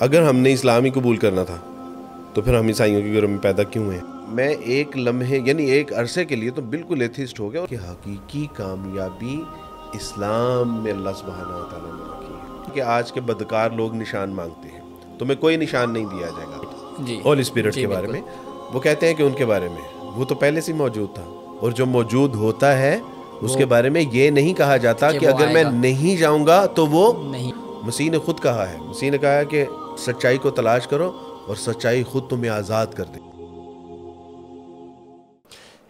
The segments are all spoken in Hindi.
अगर हमने इस्लाम ही कबूल करना था तो फिर हम ईसाइयों के घर में पैदा क्यों हुए मैं एक लम्हे यानी एक अरसे के लिए तो बिल्कुल एथिस्ट हो गया कि हकीकी कामयाबी इस्लाम में अल्लाह सुबहाना तला ने रखी है कि आज के बदकार लोग निशान मांगते हैं तुम्हें तो कोई निशान नहीं दिया जाएगा होली स्पिरिट के बारे में वो कहते हैं कि उनके बारे में वो तो पहले से मौजूद था और जो मौजूद होता है उसके बारे में ये नहीं कहा जाता कि अगर मैं नहीं जाऊंगा तो वो नहीं मसीह ने खुद कहा है मसीह ने कहा है कि सच्चाई को तलाश करो और सच्चाई खुद तुम्हें आज़ाद कर दे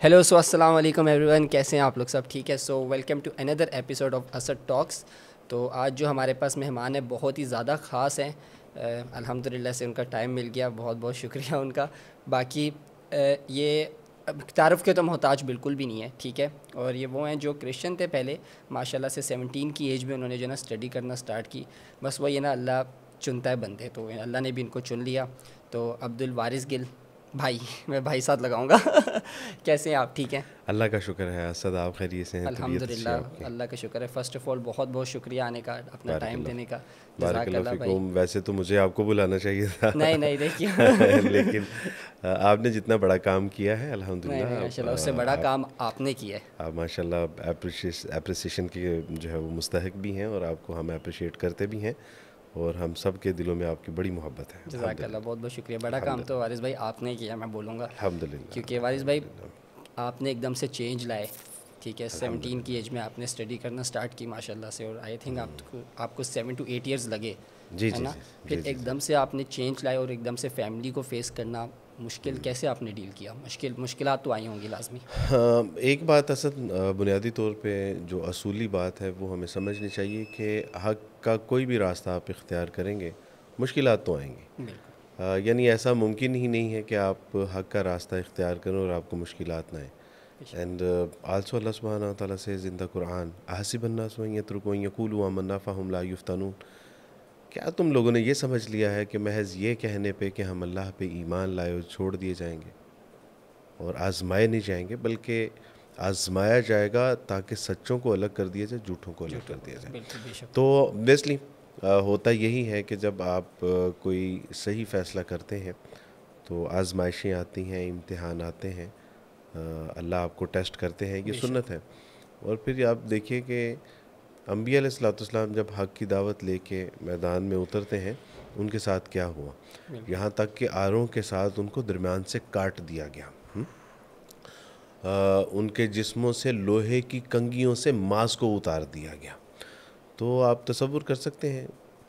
हेलो सो अस्सलाम वालेकुम एवरीवन कैसे हैं आप लोग सब ठीक है so welcome to another episode of Asad talks तो आज जो हमारे पास मेहमान है बहुत ही ज़्यादा ख़ास हैं अल्हम्दुलिल्लाह से उनका टाइम मिल गया बहुत बहुत शुक्रिया उनका बाकी आ, ये तारफ़ के तो मोहताज बिल्कुल भी नहीं है ठीक है और ये वो हैं जो क्रिश्चियन थे पहले माशाल्लाह से 17 की एज में उन्होंने जो ना स्टडी करना स्टार्ट की बस वो ये ना अल्लाह चुनता है बंदे तो अल्लाह ने भी इनको चुन लिया तो अब्दुल वारिस गिल भाई मैं भाई साथ लगाऊंगा कैसे हैं आप ठीक हैं अल्लाह का शुक्र है असद आप खैरियत से हैं अल्हम्दुलिल्लाह अल्लाह का शुक्र है फर्स्ट ऑफ ऑल बहुत बहुत शुक्रिया आने का अपना टाइम देने का भाई वैसे तो मुझे आपको बुलाना चाहिए था नहीं नहीं देखिए लेकिन आपने जितना बड़ा काम किया है अल्हम्दुलिल्लाह उससे बड़ा काम आपने किया है आप माशाल्लाह एप्रिसिएशन के जो है वो मुस्तहक भी हैं और आपको हम अप्रिशिएट करते भी हैं और हम सब के दिलों में आपकी बड़ी मोहब्बत है जजाकल्ला बहुत बहुत शुक्रिया बड़ा काम तो वारिस भाई आपने किया मैं बोलूँगा अलहमदिल्ला क्योंकि वारिस भाई आपने एकदम से चेंज लाए ठीक है सेवनटीन की एज में आपने स्टडी करना स्टार्ट की माशाल्लाह से और आई थिंक हम्म। आपको आपको सेवन टू एट ईयर्स लगे जी है ना फिर एकदम से आपने चेंज लाए और एकदम से फैमिली को फेस करना मुश्किल कैसे आपने डील किया मुश्किल मुश्किल तो आई होंगी लाजमी हाँ एक बात असद बुनियादी तौर पर जो असूली बात है वो हमें समझनी चाहिए कि हक का कोई भी रास्ता आप इख्तियार करेंगे मुश्किल तो आएंगी यानी ऐसा मुमकिन ही नहीं है कि आप हक का रास्ता इख्तियार करें और आपको मुश्किल ना आए एंड आल्सो अल्लाह सुबहाना तला से ज़िंदा कुरान आसिबन्नासवैतरकोयकूल हमन्नाफ़ा हम ला युफ्तानून क्या तुम लोगों ने यह समझ लिया है कि महज ये कहने पे कि हम अल्लाह पे ईमान लाए छोड़ दिए जाएंगे और आजमाए नहीं जाएंगे बल्कि आजमाया जाएगा ताकि सच्चों को अलग कर दिया जाए झूठों को अलग कर दिया जाए तो बेसली होता यही है कि जब आप कोई सही फ़ैसला करते हैं तो आजमाइशें आती हैं इम्तहान आते हैं अल्लाह आपको टेस्ट करते हैं ये सुन्नत है और फिर आप देखिए कि अम्बिया सलाम जब हक की दावत लेके मैदान में उतरते हैं उनके साथ क्या हुआ यहाँ तक कि आरों के साथ उनको दरमियान से काट दिया गया आ, उनके जिस्मों से लोहे की कंगियों से मांस को उतार दिया गया तो आप तस्वुर कर सकते हैं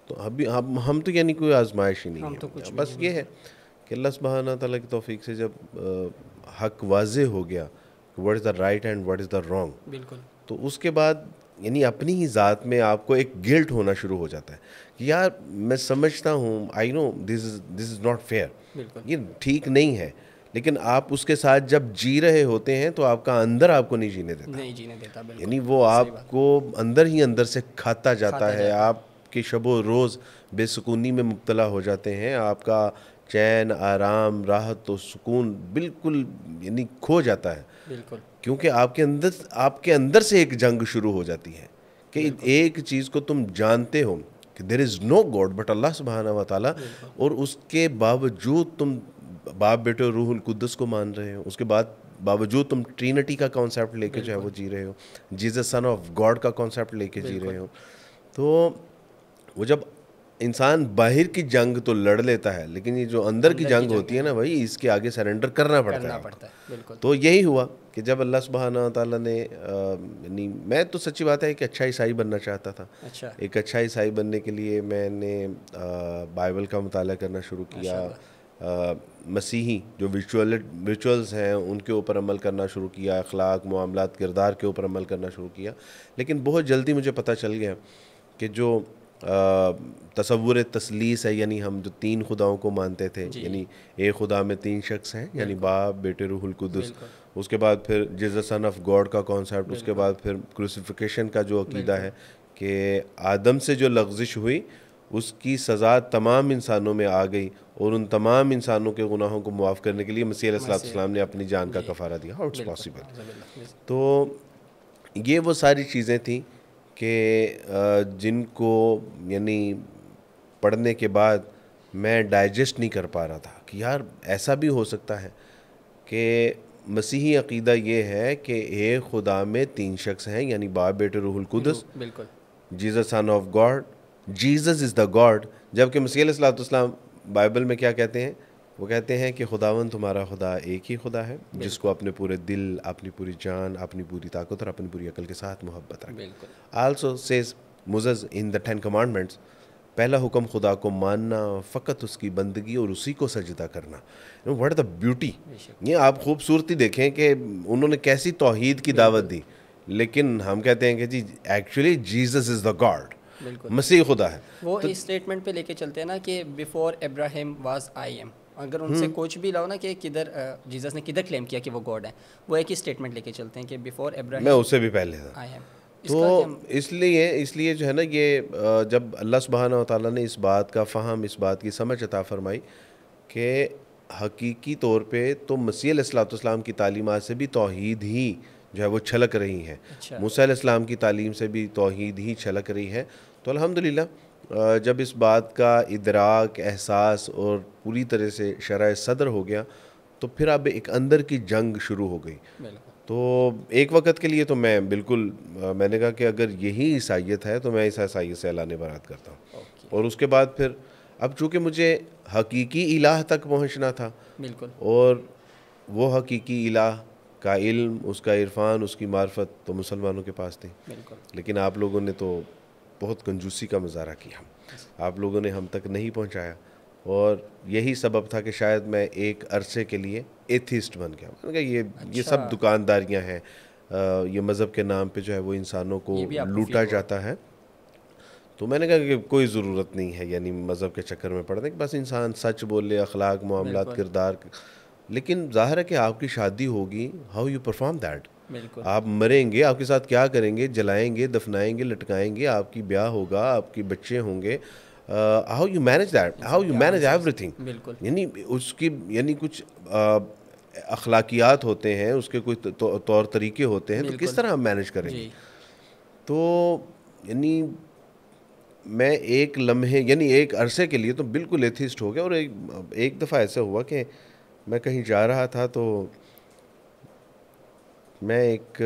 तो अभी हम हम तो यानी कोई आजमाइश ही नहीं है तो कुछ बस ये है कि अल्लाह सुबहाना तला की तोफ़ी से जब आ, हक वाज हो गया what is the right and what is the wrong बिल्कुल तो उसके बाद यानी अपनी ही ज़ात में आपको एक गिल्ट होना शुरू हो जाता है कि यार मैं समझता हूँ I know this this is not fair ये ठीक नहीं है लेकिन आप उसके साथ जब जी रहे होते हैं तो आपका अंदर आपको नहीं जीने देता नहीं जीने देता यानी वो आपको अंदर ही अंदर से खाता जाता है आपके शबो रोज़ बेसकूनी में मुबतला हो जाते हैं आपका चैन आराम राहत और सुकून बिल्कुल यानी खो जाता है बिल्कुल क्योंकि आपके अंदर आपके अंदर से एक जंग शुरू हो जाती है कि एक चीज़ को तुम जानते हो कि there is no God but Allah सुबहाना वाली और उसके बावजूद तुम बाप बेटे रूहुल कुद्दस को मान रहे हो उसके बाद बावजूद तुम ट्रिनिटी का कॉन्सेप्ट लेके जो है वो जी रहे हो जीजस सन ऑफ गॉड का कॉन्सेप्ट लेके जी रहे हो तो वो जब इंसान बाहर की जंग तो लड़ लेता है लेकिन ये जो अंदर की जंग होती है ना भाई इसके आगे सरेंडर करना पड़ता करना है पड़ता है तो यही हुआ कि जब अल्लाह सुबहाना ताला ने यानी मैं तो सच्ची बात है एक अच्छा ईसाई बनना चाहता था अच्छा एक अच्छा ईसाई बनने के लिए मैंने बाइबल का मताल करना शुरू किया मसीही जो विचुअल विचुअल्स हैं उनके ऊपर अमल करना शुरू किया अखलाक मामला किरदार के ऊपर अमल करना शुरू किया लेकिन बहुत जल्दी मुझे पता चल गया कि जो तस्वुर तसलीस है यानी हम जो तीन खुदाओं को मानते थे यानी एक खुदा में तीन शख्स हैं यानी बाप बेटे रूहुल कुदस उसके बाद फिर जिज सन ऑफ गॉड का कॉन्सेप्ट उसके बाद फिर क्रूसिफिकेशन का जो अकीदा है कि आदम से जो लफ्जिश हुई उसकी सज़ा तमाम इंसानों में आ गई और उन तमाम इंसानों के गुनाहों को मुआफ़ करने के लिए मसीम ने अपनी जान का कफ़ारा दिया हाउ इट्स पॉसिबल तो ये वो सारी चीज़ें थी कि जिनको यानी पढ़ने के बाद मैं डाइजेस्ट नहीं कर पा रहा था कि यार ऐसा भी हो सकता है कि मसीही अकीदा ये है कि ए खुदा में तीन शख्स हैं यानी बाप बेटे रूहुल कुदस हम्म, बिल्कुल Jesus son of God Jesus is the God जबकि मसीह सलाम बाइबल में क्या कहते हैं वो कहते हैं कि खुदावन तुम्हारा खुदा एक ही खुदा है जिसको अपने पूरे दिल अपनी पूरी जान अपनी पूरी ताकत और अपनी पूरी अकल के साथ मोहब्बत also says Moses in the ten commandments पहला हुक्म खुदा को मानना फ़कत उसकी बंदगी और उसी को सजदा करना वट द ब्यूटी ये आप खूबसूरती देखें कि उन्होंने कैसी तोहद की दावत दी लेकिन हम कहते हैं कि जी actually Jesus is the God मसीह खुदा है वो तो, इस स्टेटमेंट पे लेके चलते हैं ना कि before Ibrahim was I am अगर उनसे हम्म। कोच भी लाओ ना कि किधर जीसस ने किधर क्लेम किया कि वो गॉड है वो एक ही स्टेटमेंट लेके चलते हैं कि बिफोर एब्राहिम मैं उससे भी पहले था आई एम तो इसलिए इसलिए जो है ना ये जब अल्लाह सुबहाना ताली ने इस बात का फ़हम इस बात की समझ अता फरमाई कि हकीकी तौर पे तो मसीह सलाम की तालीमत से भी तोहद ही जो है वो छलक रही हैं अच्छा। मूसा की तालीम से भी तोहद ही छलक रही है तो अल्हम्दुलिल्लाह जब इस बात का इदराक एहसास और पूरी तरह से शरा सदर हो गया तो फिर अब एक अंदर की जंग शुरू हो गई तो एक वक्त के लिए तो मैं बिल्कुल मैंने कहा कि अगर यही ईसाइत है तो मैं इस ईसाइत से अलान बरात करता हूँ और उसके बाद फिर अब चूँकि मुझे हकीकी इलाह तक पहुँचना था बिल्कुल और वो हकीकी इलाह का इल्म उसका इरफान उसकी मार्फत तो मुसलमानों के पास थी लेकिन आप लोगों ने तो बहुत कंजूसी का मजारा किया आप लोगों ने हम तक नहीं पहुंचाया और यही सबब था कि शायद मैं एक अरसे के लिए एथिस्ट बन गया मैंने कहा ये अच्छा। ये सब अच्छा। दुकानदारियां हैं ये मज़हब के नाम पे जो है वो इंसानों को लूटा जाता है तो मैंने कहा कि कोई ज़रूरत नहीं है यानी मज़हब के चक्कर में पड़ने की बस इंसान सच बोले अखलाक मामला किरदार लेकिन जाहिर है कि आपकी शादी होगी हाउ यू परफॉर्म दैट आप मरेंगे आपके साथ क्या करेंगे जलाएंगे दफनाएंगे लटकाएंगे आपकी ब्याह होगा आपके बच्चे होंगे how you manage that how you manage everything बिल्कुल यानी उसकी यानी कुछ अखलाकियात होते हैं उसके कोई तो, तौर तरीके होते हैं तो किस तरह हम मैनेज करेंगे तो यानी मैं एक लम्हे यानी एक अरसे के लिए तो बिल्कुल एथिस्ट हो गया और एक एक दफ़ा ऐसा हुआ कि मैं कहीं जा रहा था तो मैं एक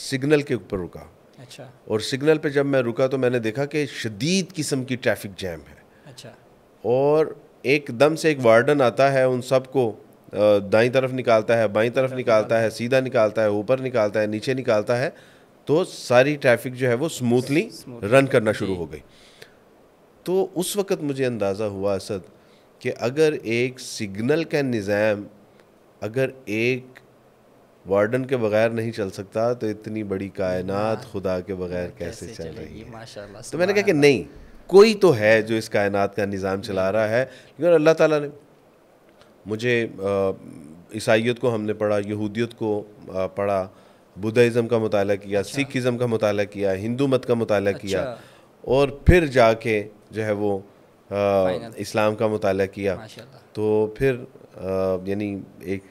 सिग्नल के ऊपर रुका अच्छा और सिग्नल पे जब मैं रुका तो मैंने देखा कि शदीद किस्म की ट्रैफिक जैम है अच्छा और एकदम से एक वार्डन आता है उन सबको दाई तरफ निकालता है बाई तरफ निकालता है सीधा निकालता है ऊपर निकालता है नीचे निकालता है तो सारी ट्रैफिक जो है वो स्मूथली रन करना शुरू हो गई तो उस वक़्त मुझे अंदाज़ा हुआ असद कि अगर एक सिग्नल का निज़ाम अगर एक वार्डन के बगैर नहीं चल सकता तो इतनी बड़ी कायनात हाँ। खुदा के बगैर कैसे, कैसे चल रही है तो मैंने कहा कि नहीं कोई तो है जो इस कायनात का निज़ाम चला रहा है लेकिन अल्लाह ताला ने मुझे ईसाइत को हमने पढ़ा यहूदियत को पढ़ा बुद्धाज़म का मताल किया अच्छा। सिखज़म का मताल किया हिंदू मत का मताल अच्छा। किया और फिर जाके जो है वो आ, इस्लाम का मताल किया तो फिर यानी एक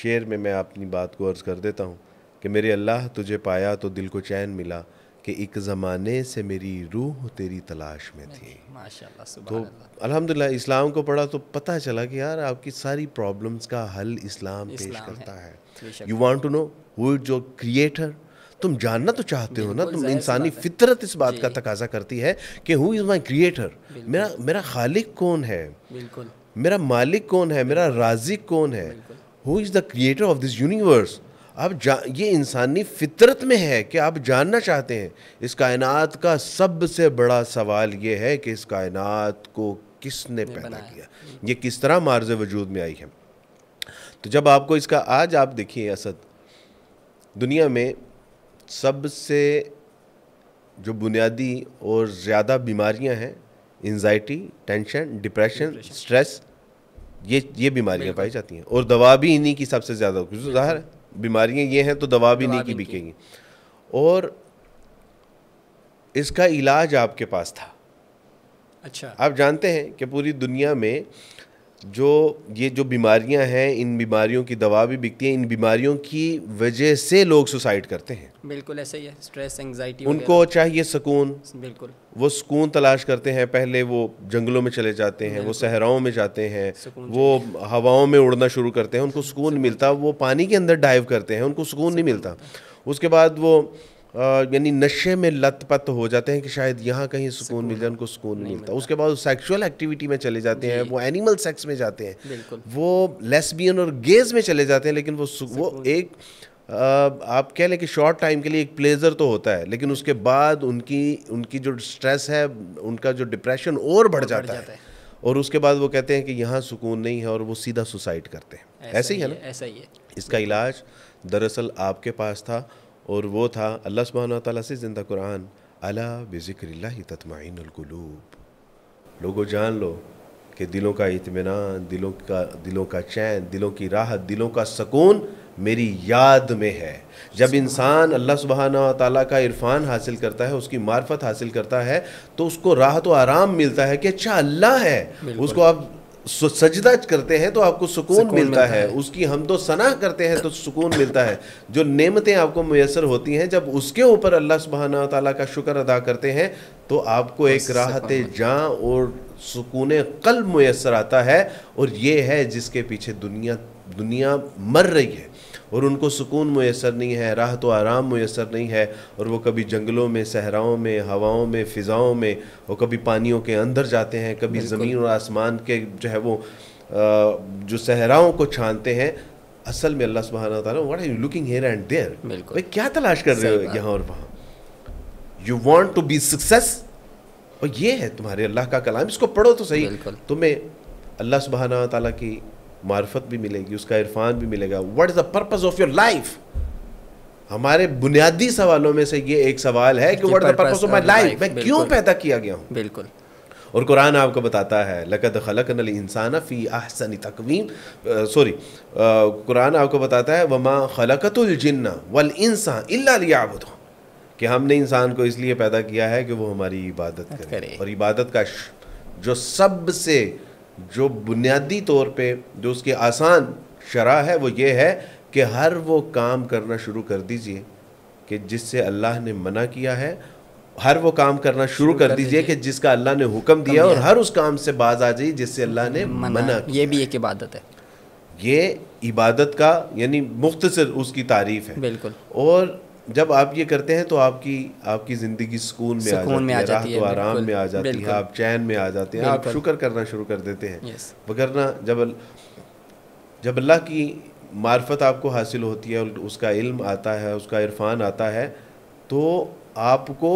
शेर में मैं अपनी बात को अर्ज़ कर देता हूँ कि मेरे अल्लाह तुझे पाया तो दिल को चैन मिला कि एक ज़माने से मेरी रूह तेरी तलाश में थी माशाल्लाह तो अल्हम्दुलिल्लाह इस्लाम को पढ़ा तो पता चला कि यार आपकी सारी प्रॉब्लम्स का हल इस्लाम, इस्लाम पेश करता है you want to know who is your creator तुम जानना तो चाहते हो ना तुम इंसानी फितरत इस बात का तकाजा करती है कि हु इज़ माई क्रिएटर मेरा मेरा खालिक कौन है मेरा मालिक कौन है मेरा राजिक कौन है who is the creator of this universe आप जा ये इंसानी फितरत में है कि आप जानना चाहते हैं इस कायनात का सबसे बड़ा सवाल ये है कि इस कायनात को किसने पैदा किया ये किस तरह मार्ज वजूद में आई है तो जब आपको इसका आज आप देखिए असद दुनिया में सबसे जो बुनियादी और ज़्यादा बीमारियां हैं एनजाइटी टेंशन डिप्रेशन स्ट्रेस ये ये बीमारियाँ पाई जाती हैं और दवा भी इन्हीं की सबसे ज़्यादा क्योंकि ज़ाहिर है बीमारियाँ ये हैं तो दवा भी इन्हीं की बिकेगी और इसका इलाज आपके पास था अच्छा आप जानते हैं कि पूरी दुनिया में जो ये जो बीमारियां हैं इन बीमारियों की दवा भी बिकती है इन बीमारियों की वजह से लोग सुसाइड करते हैं बिल्कुल ऐसे ही है स्ट्रेस एंगजाइटी उनको चाहिए सुकून बिल्कुल वो सुकून तलाश करते हैं पहले वो जंगलों में चले जाते हैं वो सहराओं में जाते हैं वो हवाओं में उड़ना शुरू करते हैं उनको सुकून मिलता वो पानी के अंदर डाइव करते हैं उनको सुकून नहीं मिलता उसके बाद वो यानी नशे में लतपत हो जाते हैं कि शायद यहाँ कहीं सुकून मिल जाए उनको सुकून नहीं मिलता उसके बाद सेक्सुअल एक्टिविटी में चले जाते हैं वो एनिमल सेक्स में जाते हैं वो लेसबियन और गेज में चले जाते हैं लेकिन वो वो एक आप कह लें कि शॉर्ट टाइम के लिए एक प्लेजर तो होता है लेकिन उसके बाद उनकी उनकी जो स्ट्रेस है उनका जो डिप्रेशन और बढ़ जाता है और उसके बाद वो कहते हैं कि यहाँ सुकून नहीं है और वो सीधा सुसाइड करते हैं ऐसे ही है ना ऐसा ही है इसका इलाज दरअसल आपके पास था और वो था अल्लाह सुबहान ताली से ज़िंदा कुरान अला बिक्र ततमाइनकलूब लोगों जान लो कि दिलों का इतमान दिलों का दिलों का चैन दिलों की राहत दिलों का सकून मेरी याद में है जब इंसान अल्लाह सुबहाना ताली का इरफान हासिल करता है उसकी मार्फत हासिल करता है तो उसको राहत व आराम मिलता है कि अच्छा अल्लाह है उसको अब सजदा करते हैं तो आपको सुकून, सुकून मिलता, मिलता है।, है उसकी हम तो सना करते हैं तो सुकून मिलता है जो नेमतें आपको मैसर होती हैं जब उसके ऊपर अल्लाह सुबहाना तला का शुक्र अदा करते हैं तो आपको एक राहत जाँ और सुकून कल मैसर आता है और ये है जिसके पीछे दुनिया दुनिया मर रही है और उनको सुकून मैसर नहीं है राह तो आराम मैसर नहीं है और वो कभी जंगलों में सहराओं में हवाओं में फ़िज़ाओं में और कभी पानियों के अंदर जाते हैं कभी ज़मीन और आसमान के जो है वो जो सहराओं को छानते हैं असल में अल्लाह सुबहाना what what are you looking here and there भाई क्या तलाश कर रहे हो यहाँ और वहाँ you want to be success और ये है तुम्हारे अल्लाह का कलाम इसको पढ़ो तो सही तुम्हें अल्लाह सुबहाना तला की मार्फत भी मिलेगी उसका इरफान भी मिलेगा what is the purpose of your life हमारे बुनियादी सवालों में से ये एक सवाल है कि what the purpose of my life मैं क्यों पैदा किया गया हूँ बिल्कुल और कुरान आपको बताता है लकद खलक नल इंसान फ़ी आहसन तकवीम सॉरी कुरान आपको बताता है वमा खलकतुलजन्ना वल इंसान इलाबुद कि हमने इंसान को इसलिए पैदा किया है कि वो हमारी इबादत करे और इबादत का जो सबसे जो बुनियादी तौर पे जो उसकी आसान शरा है वो ये है कि हर वो काम करना शुरू कर दीजिए कि जिससे अल्लाह ने मना किया है हर वो काम करना शुरू कर, कर दीजिए कि जिसका अल्लाह ने हुक्म दिया और हर उस काम से बाज आ जाइए जिससे अल्लाह ने मना, मना ये भी एक इबादत है ये इबादत का यानी मुख्तसर उसकी तारीफ है बिल्कुल और जब आप ये करते हैं तो आपकी आपकी ज़िंदगी सुकून में आ जाती में आ है आराम में आ जाती है आप चैन में आ जाते हैं आप शुक्र करना शुरू कर देते हैं वगरना जब जब अल्लाह की मार्फत आपको हासिल होती है उसका इल्म आता है उसका इरफान आता है तो आपको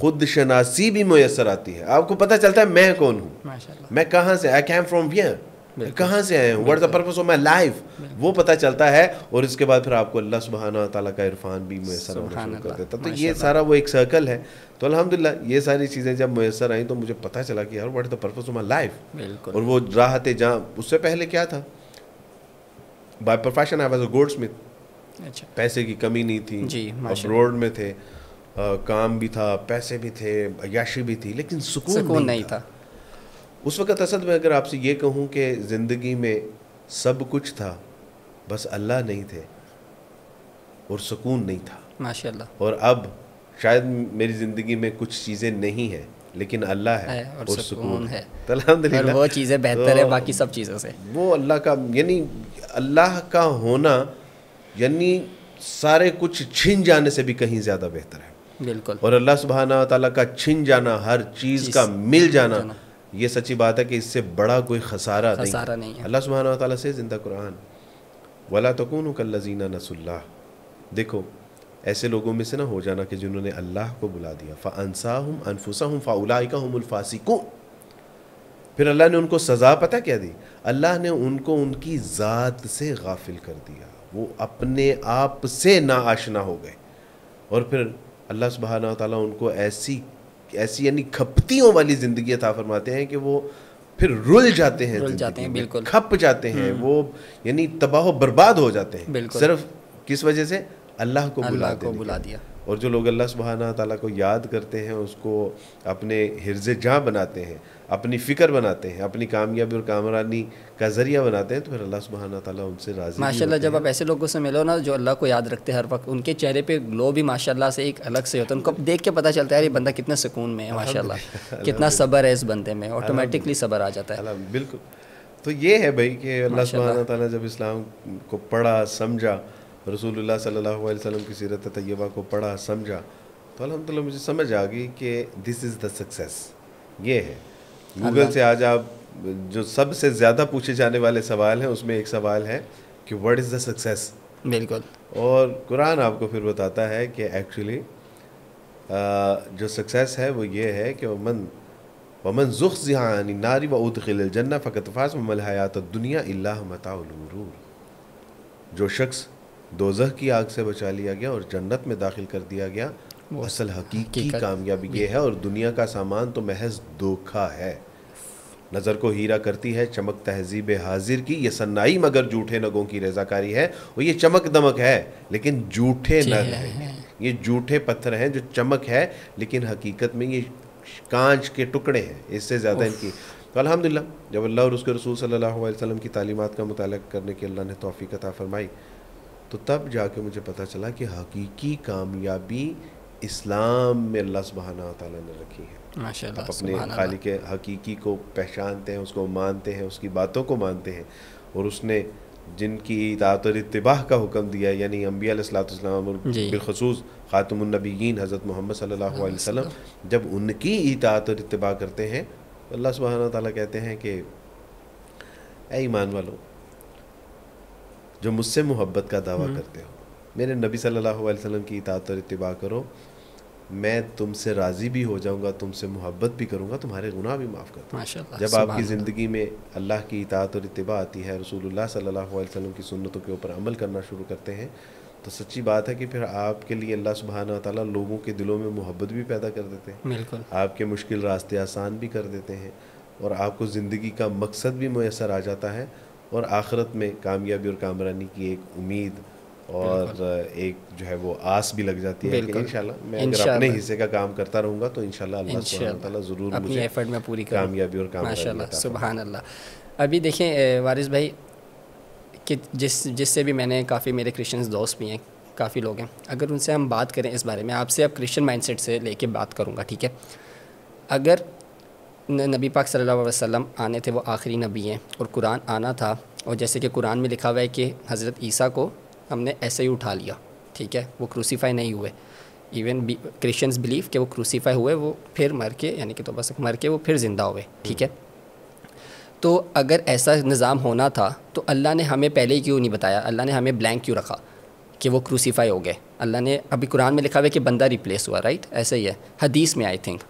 खुद शनासी भी मैसर आती है आपको पता चलता है मैं कौन हूँ मैं कहाँ से आई कैम फ्रॉम वियर कहाँ से आए हैं what the purpose of my life वो पता चलता है और इसके बाद फिर आपको अल्लाह सुबहाना तला का इरफान भी मैसर होना शुरू कर देता तो ये सारा वो एक सर्कल है तो अलहमदिल्ला ये सारी चीज़ें जब मैसर आई तो मुझे पता चला कि यार what the purpose of my life और वो राहत जहाँ उससे पहले क्या था by profession I was a गोड स्मिथ अच्छा पैसे की कमी नहीं थी जी रोड में थे आ, काम भी था पैसे भी थे अयाशी भी थी लेकिन सुकून, सुकून नहीं, नहीं था, उस वक़्त असद में अगर आपसे ये कहूँ कि ज़िंदगी में सब कुछ था बस अल्लाह नहीं थे और सुकून नहीं था माशा और अब शायद मेरी ज़िंदगी में कुछ चीज़ें नहीं हैं लेकिन अल्लाह है, है और, और सुकून है तो वो चीज़ें बेहतर तो है बाकी सब चीज़ों से वो अल्लाह का यानी अल्लाह का होना यानी सारे कुछ छिन जाने से भी कहीं ज़्यादा बेहतर है बिल्कुल और अल्लाह सुबहाना तला का छिन जाना हर चीज़, चीज़ का मिल जाना, जाना। ये सच्ची बात है कि इससे बड़ा कोई खसारा, खसारा नहीं, है अल्लाह सुबहाना तला से जिंदा कुरान वला तकून कल्लजीना नसुल्ला देखो ऐसे लोगों में से ना हो जाना कि जिन्होंने अल्लाह को बुला दिया अनसा हम अनफुसा हम फ़ाउलाइका हमफासिको फिर अल्लाह ने उनको सज़ा पता क्या दी अल्लाह ने उनको उनकी ज़ात से गाफिल कर दिया वो अपने आप से आशना हो गए और फिर अल्लाह सुबहाना ताली उनको ऐसी ऐसी यानी खपतियों वाली ज़िंदगी था फरमाते हैं कि वो फिर रुल जाते हैं रुल जाते हैं बिल्कुल खप जाते हैं हम्म। वो यानी तबाह बर्बाद हो जाते हैं सिर्फ किस वजह से अल्लाह को अल्लाह को बुला दिया और जो लोग अल्लाह सुबहाना ताला को याद करते हैं उसको अपने हिरजे जहाँ बनाते हैं अपनी फ़िक्र बनाते हैं अपनी कामयाबी और कामरानी का ज़रिया बनाते हैं तो फिर अल्लाह सुबहाना ताला उनसे राज़ी माशाल्लाह जब आप ऐसे लोगों से मिलो ना जो अल्लाह को याद रखते हैं हर वक्त उनके चेहरे पे ग्लो भी माशाल्लाह से एक अलग से होता है उनको देख के पता चलता है ये बंदा कितना सुकून में है माशा कितना सबर है इस बंदे में ऑटोमेटिकली सबर आ जाता है बिल्कुल तो ये है भाई कि अल्लाह सुबहाना ताला जब इस्लाम को पढ़ा समझा रसूल सल्ला वसलम की सीरत तय्यबा को पढ़ा समझा तो अलहमदिल्ला मुझे समझ आ गई कि दिस इज़ द सक्सेस ये है गूगल से आज आप जो सबसे ज़्यादा पूछे जाने वाले सवाल हैं उसमें एक सवाल है कि व्हाट इज़ द सक्सेस बिल्कुल और कुरान आपको फिर बताता है कि एक्चुअली जो सक्सेस है वो ये है कि वमन वमन जुख जहानी नारी व खिल जन्ना फ़ास ममल हयात दुनिया इल्ला मतालूर जो शख्स दोजह की आग से बचा लिया गया और जन्नत में दाखिल कर दिया गया असल हकीकी कामयाबी ये है और दुनिया का सामान तो महज धोखा है नज़र को हीरा करती है चमक तहजीब हाजिर की ये सन्नाई मगर जूठे नगों की रजाकारी है और ये चमक दमक है लेकिन जूठे नग हाँ, है हाँ। ये जूठे पत्थर हैं जो चमक है लेकिन हकीकत में ये कांच के टुकड़े हैं इससे ज़्यादा इनकी तो अलहमदिल्ला जब अल्लाह और उसके रसूल सल्लल्लाहु अलैहि वसल्लम की तालीमत का मुताल करने की अल्लाह ने तोफ़ी कता फ़रमाई तो तब जाके मुझे पता चला कि हकीकी कामयाबी इस्लाम में अल्लाह सुबहाना ने रखी है आप अपने खाली के हकीकी को पहचानते हैं उसको मानते हैं उसकी बातों को मानते हैं और उसने जिनकी इतात और इतबाह का हुक्म दिया यानी अम्बिया बिलखसूस ख़ातमनबीन हज़रत मोहम्मद सल्लल्लाहु अलैहि वसल्लम जब उनकी इतात और इतबा करते हैं तो अल्लाह सुबहाना ताला कहते हैं कि ईमान वालों जो मुझसे मोहब्बत का दावा हम्म। करते हो मेरे नबी सल्लल्लाहु अलैहि वसल्लम की इतात और इतबा करो मैं तुमसे राज़ी भी हो जाऊंगा तुमसे मोहब्बत भी करूंगा तुम्हारे गुनाह भी माफ़ कर दूँगा जब आपकी ज़िंदगी में अल्लाह की इतात और इतबा आती है रसूलुल्लाह सल्लल्लाहु अलैहि वसल्लम की सुन्नतों के ऊपर अमल करना शुरू करते हैं तो सच्ची बात है कि फिर आपके लिए अल्लाह सुबहाना ताला लोगों के दिलों में मोहब्बत भी पैदा कर देते हैं आपके मुश्किल रास्ते आसान भी कर देते हैं और आपको ज़िंदगी का मकसद भी मैसर आ जाता है और आखरत में कामयाबी और कामरानी की एक उम्मीद और एक जो है वो आस भी लग जाती है कि इंशाल्लाह मैं अगर अपने हिस्से का काम करता रहूंगा तो इंशाल्लाह अल्लाह ताला ज़रूर अपनी एफर्ट में पूरी कामयाबी और कामयाबी सुबहान अल्लाह अभी देखें वारिस भाई कि जिस जिससे भी मैंने काफ़ी मेरे क्रिश्चियंस दोस्त भी हैं काफ़ी लोग हैं अगर उनसे हम बात करें इस बारे में आपसे अब क्रिश्चन माइंड से लेके बात करूँगा ठीक है अगर नबी पाक सल्लल्लाहु अलैहि वसल्लम आने थे वो आखिरी नबी हैं और कुरान आना था और जैसे कि कुरान में लिखा हुआ है कि हज़रत ईसा को हमने ऐसे ही उठा लिया ठीक है वो क्रूसीफाई नहीं हुए इवन क्रिश्चियंस बिलीव कि वो क्रूसीफाई हुए वो फिर मर के यानी कि तो बस मर के वो फिर ज़िंदा हुए ठीक है तो अगर ऐसा निज़ाम होना था तो अल्लाह ने हमें पहले ही क्यों नहीं बताया अल्लाह ने हमें ब्लैंक क्यों रखा कि वो क्रूसीफाई हो गए अल्लाह ने अभी कुरान में लिखा हुआ है कि बंदा रिप्लेस हुआ राइट ऐसा ही है हदीस में आई थिंक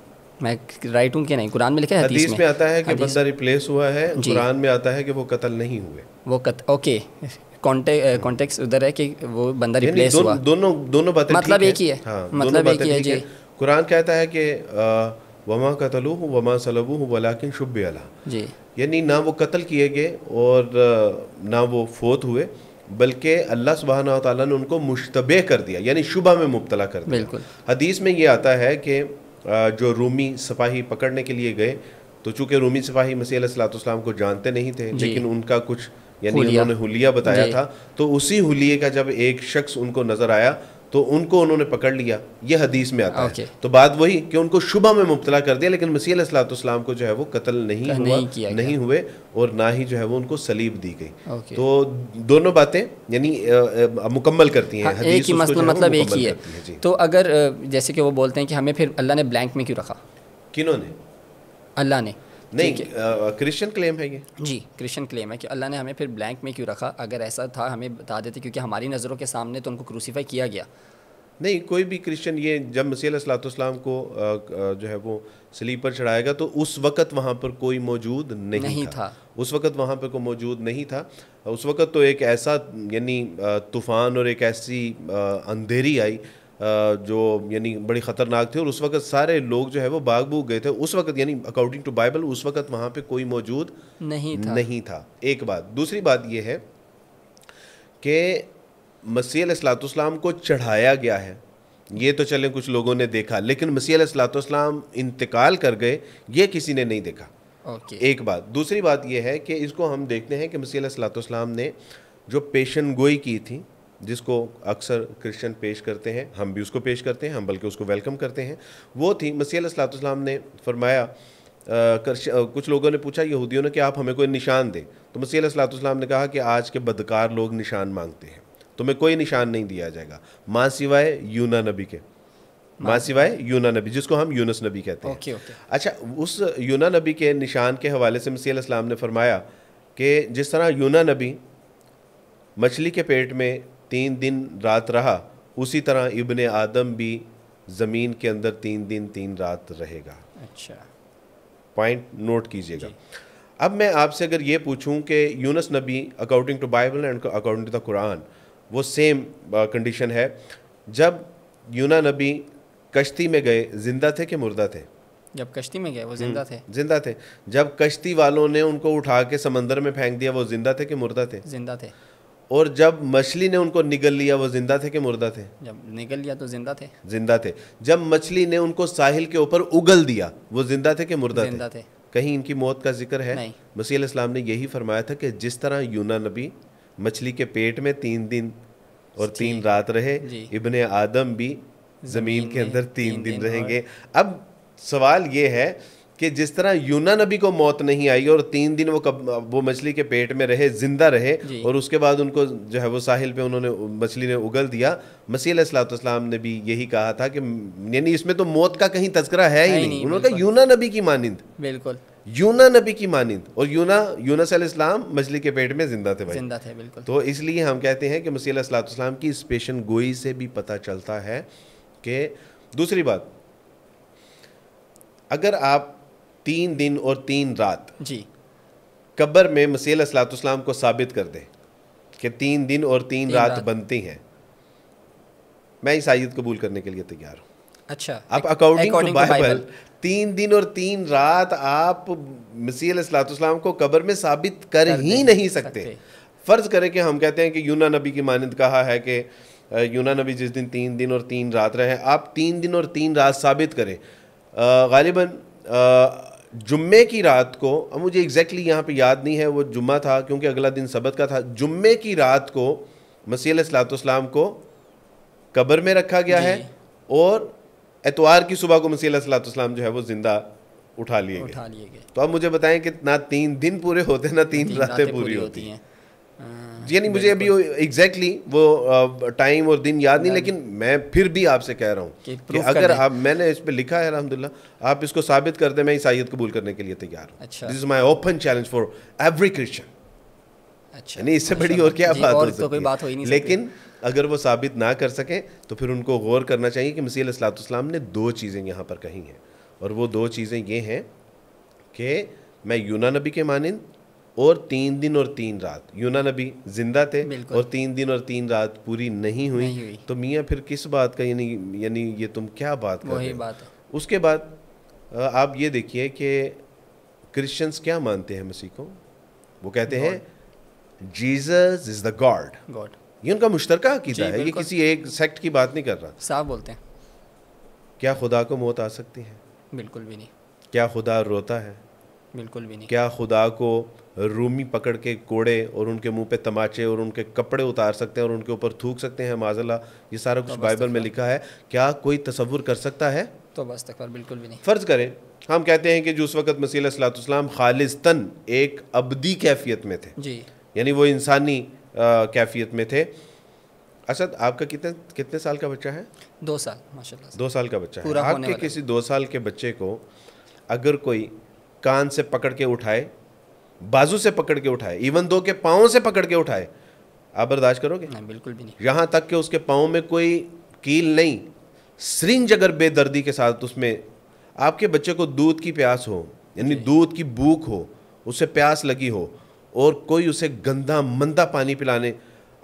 मैं राइट हूँ कि नहीं कुरान में लिखा है हदीस, हदीस में आता है कि बंदा रिप्लेस हुआ है कुरान में आता है कि वो कत्ल नहीं हुए वो कत ओके कॉन्टेक्स उधर है कि वो बंदा रिप्लेस हुआ दोनों दोनों बातें मतलब एक ही है हाँ, मतलब एक ही है जी कुरान कहता है कि वमा कतलू वमा सलबू वलाकिन शुभ अला जी यानी ना वो कत्ल किए गए और ना वो फोत हुए बल्कि अल्लाह सुबहाना ताली ने उनको मुशतबे कर दिया यानी शुबा में मुबतला कर दिया बिल्कुल हदीस में ये आता है कि जो रूमी सिपाही पकड़ने के लिए गए तो चूँकि रूमी सिपाही मसीह सलाम को जानते नहीं थे लेकिन उनका कुछ यानी उन्होंने हुलिया बताया था तो उसी हुलिये का जब एक शख्स उनको नजर आया तो उनको उन्होंने पकड़ लिया यह हदीस में आता है तो बात वही कि उनको शुबा में मुबतला कर दिया लेकिन मसीह असलातम को जो है वो कत्ल नहीं हुआ नहीं, किया नहीं हुए और ना ही जो है वो उनको सलीब दी गई तो दोनों बातें यानी मुकम्मल करती हैं हाँ, एक ही मसला मतलब एक ही है तो अगर जैसे कि वो बोलते हैं कि हमें फिर अल्लाह ने ब्लैंक में क्यों रखा किन्ों ने अल्लाह ने नहीं क्रिश्चियन क्लेम है ये जी क्रिश्चियन क्लेम है कि अल्लाह ने हमें फिर ब्लैंक में क्यों रखा अगर ऐसा था हमें बता देते क्योंकि हमारी नज़रों के सामने तो उनको क्रूसीफाई किया गया नहीं कोई भी क्रिश्चियन ये जब मसीह को जो है वो स्लीपर चढ़ाएगा तो उस वक़्त वहाँ पर कोई मौजूद नहीं, नहीं था।, था उस वक़्त वहाँ पर कोई मौजूद नहीं था उस वक़्त तो एक ऐसा यानी तूफ़ान और एक ऐसी अंधेरी आई जो यानी बड़ी ख़तरनाक थी और उस वक्त सारे लोग जो है वो बाग बूग गए थे उस वक्त यानी अकॉर्डिंग टू बाइबल उस वक्त वहाँ पे कोई मौजूद नहीं था नहीं था एक बात दूसरी बात यह है कि मसीह सलातम को चढ़ाया गया है ये तो चले कुछ लोगों ने देखा लेकिन मसीह सलातम इंतकाल कर गए ये किसी ने नहीं देखा okay. एक बात दूसरी बात यह है कि इसको हम देखते हैं कि मसीह सलातम ने जो पेशन गोई की थी जिसको अक्सर क्रिश्चियन पेश करते हैं हम भी उसको पेश करते हैं हम बल्कि उसको वेलकम करते हैं वो थी मसीहलाम ने फरमाया कुछ लोगों ने पूछा यहूदियों ने कि आप हमें कोई निशान दें तो मसीलाम ने कहा कि आज के बदकार लोग निशान मांगते हैं तुम्हें कोई निशान नहीं दिया जाएगा माँ सिवाय यूना नबी के माँ सिवाय यूना नबी जिसको हम यूनस नबी कहते हैं अच्छा उस यूना नबी के निशान के हवाले से मसीह ने फरमाया कि जिस तरह यूना नबी मछली के पेट में तीन दिन रात रहा उसी तरह इबन आदम भी ज़मीन के अंदर तीन दिन तीन रात रहेगा अच्छा पॉइंट नोट कीजिएगा अब मैं आपसे अगर ये पूछूं कि यूनस नबी according to Bible and according to the Quran वो सेम कंडीशन uh, है जब यूना नबी कश्ती में गए जिंदा थे कि मुर्दा थे जब कश्ती में गए वो हम्म, जिंदा थे जिंदा थे जब कश्ती वालों ने उनको उठा के समंदर में फेंक दिया वो जिंदा थे कि मुर्दा थे जिंदा थे और जब मछली ने उनको निगल लिया वो जिंदा थे कि मुर्दा थे जब निगल लिया तो जिंदा थे जिंदा थे जब मछली ने उनको साहिल के ऊपर उगल दिया वो जिंदा थे कि मुर्दा जिंदा थे? थे कहीं इनकी मौत का जिक्र है मसीह इस्लाम ने यही फरमाया था कि जिस तरह यूना नबी मछली के पेट में तीन दिन और तीन रात रहे इबन आदम भी जमीन के अंदर तीन दिन रहेंगे अब सवाल ये है कि जिस तरह यूना नबी को मौत नहीं आई और तीन दिन वो कब वो मछली के पेट में रहे जिंदा रहे और उसके बाद उनको जो है वो साहिल पे उन्होंने मछली ने उगल दिया मसीह सलाम ने भी यही कहा था कि यानी इसमें तो मौत का कहीं तस्करा है ही नहीं, नहीं उन्होंने कहा यूना नबी की मानिंद बिल्कुल यूना नबी की मानिंद और यूना यूनस इस्लाम मछली के पेट में जिंदा थे भाई जिंदा थे बिल्कुल तो इसलिए हम कहते हैं कि मसीह सलाम की इस गोई से भी पता चलता है कि दूसरी बात अगर आप तीन दिन और तीन रात जी कब्र में मसीह असलातुस्लाम को साबित कर दे कि तीन दिन और तीन, तीन रात, रात बनती हैं मैं इस आयत कबूल करने के लिए तैयार हूँ अच्छा आप अकॉर्डिंग टू बाइबल तीन दिन और तीन रात आप मसीह असलातुस्लाम को कब्र में साबित कर, कर ही नहीं सकते, सकते। फ़र्ज़ करें कि हम कहते हैं कि यूना नबी की मानंद कहा है कि यूना नबी जिस दिन तीन दिन और तीन रात रहे आप तीन दिन और तीन रात साबित करें गालिबा जुम्मे की रात को अब मुझे एग्जैक्टली यहाँ पे याद नहीं है वो जुम्मा था क्योंकि अगला दिन सबक का था जुम्मे की रात को मसीह सलाम को कब्र में रखा गया है और एतवार की सुबह को मसीह सलाम जो है वो ज़िंदा उठा लिए गए तो अब मुझे बताएं कि ना तीन दिन पूरे होते ना तीन, तीन रातें पूरी होती हैं हाँ, यानी मुझे अभी एग्जैक्टली exactly वो टाइम और दिन याद नहीं लेकिन मैं फिर भी आपसे कह रहा हूँ कि, अगर आप मैंने इस पर लिखा है अलहमदिल्ला आप इसको साबित कर दें मैं ईसाइत कबूल करने के लिए तैयार हूँ this is my open challenge for every Christian अच्छा, अच्छा नहीं इससे बड़ी अच्छा। और क्या बात हो तो कोई बात हो ही नहीं लेकिन अगर वो साबित ना कर सकें तो फिर उनको गौर करना चाहिए कि मसीह सलाम ने दो चीज़ें यहाँ पर कही हैं और वो दो चीज़ें ये हैं कि मैं यूना नबी के मानंद और तीन दिन और तीन रात यूना नबी जिंदा थे और तीन दिन और तीन रात पूरी नहीं हुई, नहीं हुई। तो मियाँ फिर किस बात का यानी यानी ये तुम क्या बात कर रहे बात उसके बाद आप ये देखिए कि क्रिश्चियंस क्या मानते हैं मसीह को वो कहते हैं Jesus is the God God ये उनका मुश्तरका अकीदा है ये किसी एक सेक्ट की बात नहीं कर रहा साफ बोलते हैं क्या खुदा को मौत आ सकती है बिल्कुल भी नहीं क्या खुदा रोता है बिल्कुल भी नहीं क्या खुदा को रूमी पकड़ के कोड़े और उनके मुंह पे तमाचे और उनके कपड़े उतार सकते हैं और उनके ऊपर थूक सकते हैं माजल्ला ये सारा कुछ तो बाइबल में लिखा है क्या कोई तस्वुर कर सकता है तो बस तक बिल्कुल भी नहीं फ़र्ज़ करें हम कहते हैं कि जो उस वक्त मसीलाम खालिस्तन एक अबदी कैफियत में थे जी यानी वो इंसानी कैफियत में थे असद आपका कितने कितने साल का बच्चा है दो साल माशाल्लाह दो साल का बच्चा है आपके किसी दो साल के बच्चे को अगर कोई कान से पकड़ के उठाए बाजू से पकड़ के उठाए इवन दो के पाओ से पकड़ के उठाए आप बर्दाश्त करोगे नहीं बिल्कुल भी नहीं यहाँ तक कि उसके पाओ में कोई कील नहीं सरिंज अगर बेदर्दी के साथ उसमें आपके बच्चे को दूध की प्यास हो यानी दूध की भूख हो उसे प्यास लगी हो और कोई उसे गंदा मंदा पानी पिलाने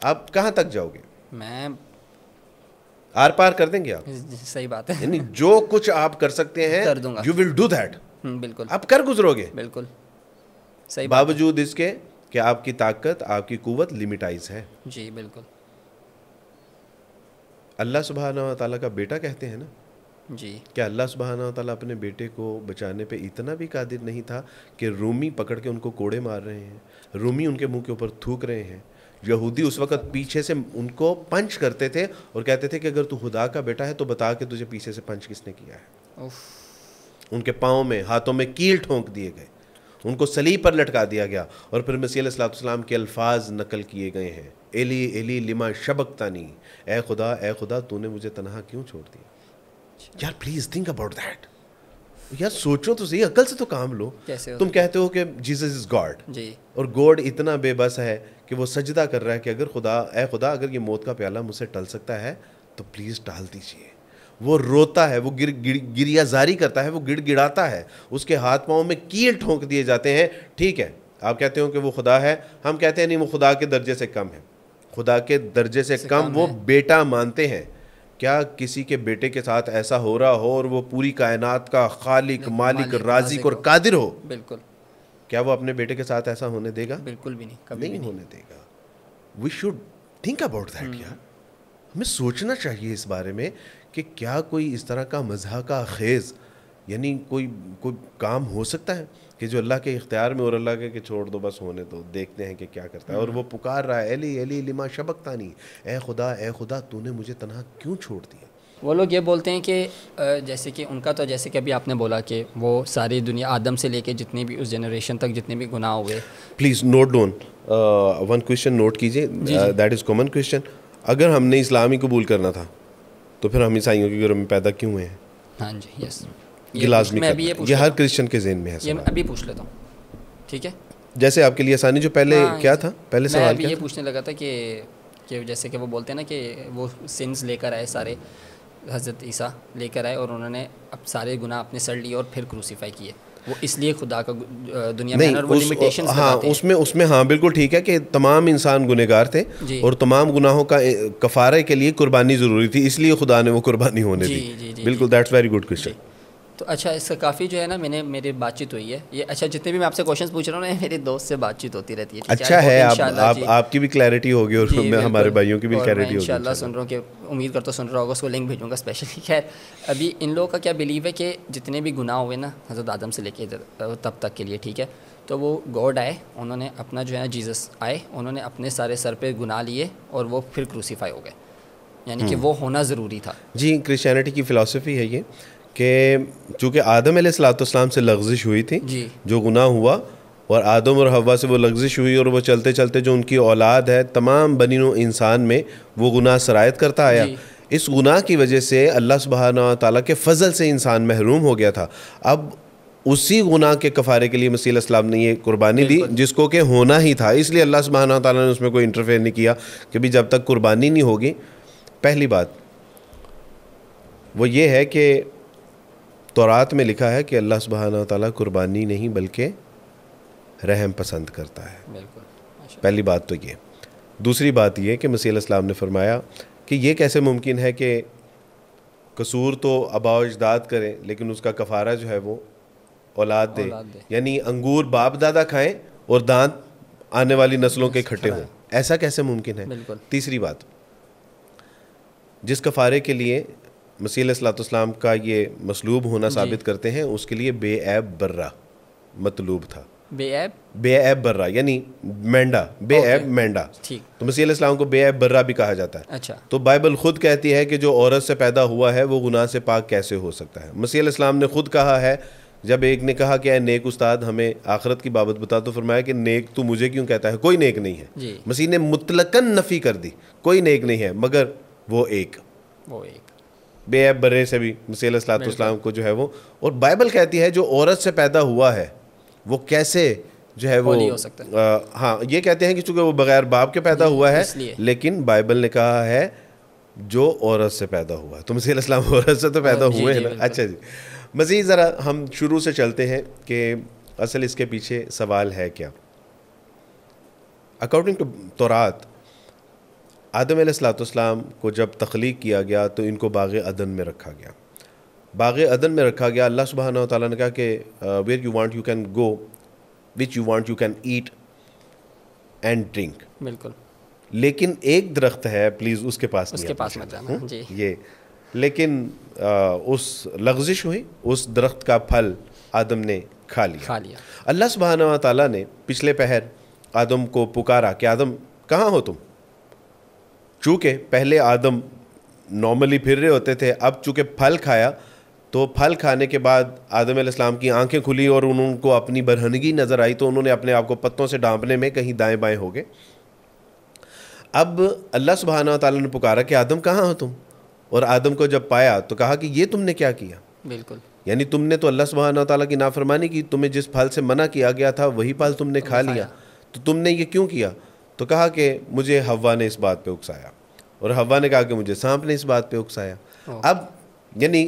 आप कहाँ तक जाओगे मैं आर पार कर देंगे आप सही बात है यानी जो कुछ आप कर सकते हैं यू विल डू दैट बिल्कुल आप कर गुजरोगे बिल्कुल सही बावजूद इसके कि आपकी ताकत आपकी कुवत लिमिटाइज है जी बिल्कुल अल्लाह सुबहाना ताला का बेटा कहते हैं ना जी क्या अल्लाह सुबहाना ताला अपने बेटे को बचाने पे इतना भी कादिर नहीं था कि रूमी पकड़ के उनको कोड़े मार रहे हैं रूमी उनके मुंह के ऊपर थूक रहे हैं यहूदी उस वक्त पीछे से उनको पंच करते थे और कहते थे कि अगर तू खुदा का बेटा है तो बता के तुझे पीछे से पंच किसने किया है उनके पाँव में हाथों में कील ठोंक दिए गए उनको सलीब पर लटका दिया गया और फिर मसीलाम के अल्फाज नकल किए गए हैं एली एली लिमा शबकतानी ए खुदा ए खुदा तूने मुझे तनहा क्यों छोड़ दिया अच्छा। यार प्लीज़ थिंक अबाउट दैट यार सोचो तो सही अकल से तो काम लो तुम कहते हो कि जीसस इज गॉड और गॉड इतना बेबस है कि वो सजदा कर रहा है कि अगर खुदा ए खुदा अगर ये मौत का प्याला मुझसे टल सकता है तो प्लीज़ टाल दीजिए वो रोता है वो गिर गिर गिरियाजारी करता है वो गिड़ गिड़ाता है उसके हाथ पाँव में कील ठोंक दिए जाते हैं ठीक है आप कहते हो कि वो खुदा है हम कहते हैं नहीं वो खुदा के दर्जे से कम है खुदा के दर्जे से, से कम, कम वो बेटा मानते हैं क्या किसी के बेटे के साथ ऐसा हो रहा हो और वो पूरी कायनात का खालिक मालिक राजिक और कादिर हो बिल्कुल क्या वो अपने बेटे के साथ ऐसा होने देगा बिल्कुल भी नहीं कभी नहीं, नहीं। होने देगा we should think about that यार हमें सोचना चाहिए इस बारे में कि क्या कोई इस तरह का मजाका खेज़ यानी कोई कोई काम हो सकता है कि जो अल्लाह के इख्तियार में और अल्लाह के कि छोड़ दो बस होने दो देखते हैं कि क्या करता है और वो हम्म। पुकार रहा है एली एली लिमा शबक तानी ए खुदा ए खुदा तूने मुझे तनहा क्यों छोड़ दिया वो लोग ये बोलते हैं कि जैसे कि उनका तो जैसे कि अभी आपने बोला कि वो सारी दुनिया आदम से लेके जितने भी उस जनरेशन तक जितने भी गुनाह हुए please note down one question note कीजिए दैट इज़ कॉमन क्वेश्चन अगर हमने इस्लामी कबूल करना था तो फिर हम ईसाइयों के घरों में पैदा क्यों हुए हैं हाँ जी यस ये, लाजमी मैं ये, ये हर क्रिश्चियन के जेन में है ये मैं अभी पूछ लेता हूँ ठीक है जैसे आपके लिए आसानी जो पहले हाँ, क्या था पहले सवाल अभी ये पूछने लगा था कि कि जैसे कि वो बोलते हैं ना कि वो सिंस लेकर आए सारे हज़रत ईसा लेकर आए और उन्होंने अब सारे गुनाह अपने सर लिए और फिर क्रूसीफाई किए वो इसलिए खुदा का दुनिया में और वो उस, लिमिटेशन हाँ उसमें उसमें हाँ बिल्कुल ठीक है कि तमाम इंसान गुनहगार थे और तमाम गुनाहों का कफारे के लिए कुर्बानी ज़रूरी थी इसलिए खुदा ने वो कुर्बानी होने दी बिल्कुल दैट्स वेरी गुड क्वेश्चन तो अच्छा इसका काफ़ी जो है ना मैंने मेरी बातचीत हुई है ये अच्छा जितने भी मैं आपसे क्वेश्चन पूछ रहा हूँ मेरे दोस्त से बातचीत होती रहती है अच्छा है आप, आप, आपकी भी क्लैरिटी होगी और हमारे भाइयों की भी क्लैरिटी होगी इंशाल्लाह सुन रहा हूँ कि उम्मीद करता सुन रहा होगा उसको लिंक भेजूंगा स्पेशली खैर अभी इन लोगों का क्या बिलीव है कि जितने भी गुनाह हुए ना हजरत आदम से लेके तब तक के लिए ठीक है तो वो गॉड आए उन्होंने अपना जो है ना जीसस आए उन्होंने अपने सारे सर पे गुनाह लिए और वो फिर क्रूसीफाई हो गए यानी कि हम्म। वो होना ज़रूरी था जी क्रिश्चियनिटी की फ़िलासफ़ी है ये कि चूँकि आदम सलाम से लग्जिश हुई थी जो गुनाह हुआ और आदम और हवा से वो लग्जिश हुई और वो चलते चलते जो उनकी औलाद है तमाम बनी इंसान में वो गुनाह सरायत करता आया इस गुनाह की वजह से अल्लाह सुबहाना ताली के फ़जल से इंसान महरूम हो गया था अब उसी गुनाह के कफ़ारे के लिए मसीह इस्लाम ने ये कुर्बानी दी जिसको कि होना ही था इसलिए अल्लाह सुबहाना ताली ने उसमें कोई इंटरफेयर नहीं किया कि भी जब तक कुर्बानी नहीं होगी पहली बात वो ये है कि तौरात में लिखा है कि अल्लाह सुबहाना ताला कुर्बानी नहीं बल्कि रहम पसंद करता है पहली बात तो ये दूसरी बात यह कि मसीम ने फरमाया कि ये कैसे मुमकिन है कि कसूर तो अबा अजदाद करें लेकिन उसका कफारा जो है वो औलाद दे, दे। यानी अंगूर बाप दादा खाएं और दांत आने वाली नस्लों के इकट्ठे हों ऐसा कैसे मुमकिन है तीसरी बात जिस कफारे के लिए मसीह सलाम का ये मसलूब होना साबित करते हैं उसके लिए बेऐब बर्रा मतलूब था बेऐब बेऐब बर्रा यानी मेंढा बेऐब मेंढा ठीक तो मसीह इस्लाम को बेऐब बर्रा भी कहा जाता है अच्छा तो बाइबल खुद कहती है कि जो औरत से पैदा हुआ है वो गुनाह से पाक कैसे हो सकता है मसीह इस्लाम ने खुद कहा है जब एक ने कहा कि नेक उस्ताद हमें आखरत की बाबत बता तो फरमाया कि नेक तू मुझे क्यों कहता है कोई नेक नहीं है मसीह ने मुतलकन नफ़ी कर दी कोई नेक नहीं है मगर वो एक वो एक बेअब बर्रे से भी मसील सलाम को जो है वो और बाइबल कहती है जो औरत से पैदा हुआ है वो कैसे जो है वो नहीं हो सकता आ, हाँ ये कहते हैं कि चूंकि वो बगैर बाप के पैदा हुआ है लेकिन बाइबल ने कहा है जो औरत से पैदा हुआ तो मसीह औरत से तो पैदा हाँ, हुए हैं ना अच्छा जी मज़ीद ज़रा हम शुरू से चलते हैं कि असल इसके पीछे सवाल है क्या अकॉर्डिंग टू तोरात आदम सलाम को जब तख्लीक किया गया तो इनको बाग अदन में रखा गया बाग अदन में रखा गया अल्लाह सुबहाना ताली ने कहा कि where you want you can go which you want you can eat and drink बिल्कुल लेकिन एक दरख्त है प्लीज़ उसके पास उसके पास मत जाना हम्म? जी ये लेकिन आ, उस लग्जिश हुई उस दरख्त का फल आदम ने खा लिया खा लिया अल्लाह सुबहाना ताली ने पिछले पहर आदम को पुकारा कि आदम कहाँ हो तुम चूँकि पहले आदम नॉर्मली फिर रहे होते थे अब चूँकि फल खाया तो फल खाने के बाद आदम की आंखें खुली और उनको अपनी बरहनगी नज़र आई तो उन्होंने अपने आप को पत्तों से डांपने में कहीं दाएं बाएं हो गए अब अल्लाह सुबहाना तला ने पुकारा कि आदम कहाँ हो तुम और आदम को जब पाया तो कहा कि ये तुमने क्या किया बिल्कुल यानी तुमने तो अल्लाह सुबहाना तला की नाफरमानी की तुम्हें जिस फल से मना किया गया था वही फल तुमने खा लिया तो तुमने ये क्यों किया तो कहा कि मुझे हवा ने इस बात पे उकसाया और हवा ने कहा कि मुझे सांप ने इस बात पे उकसाया अब यानी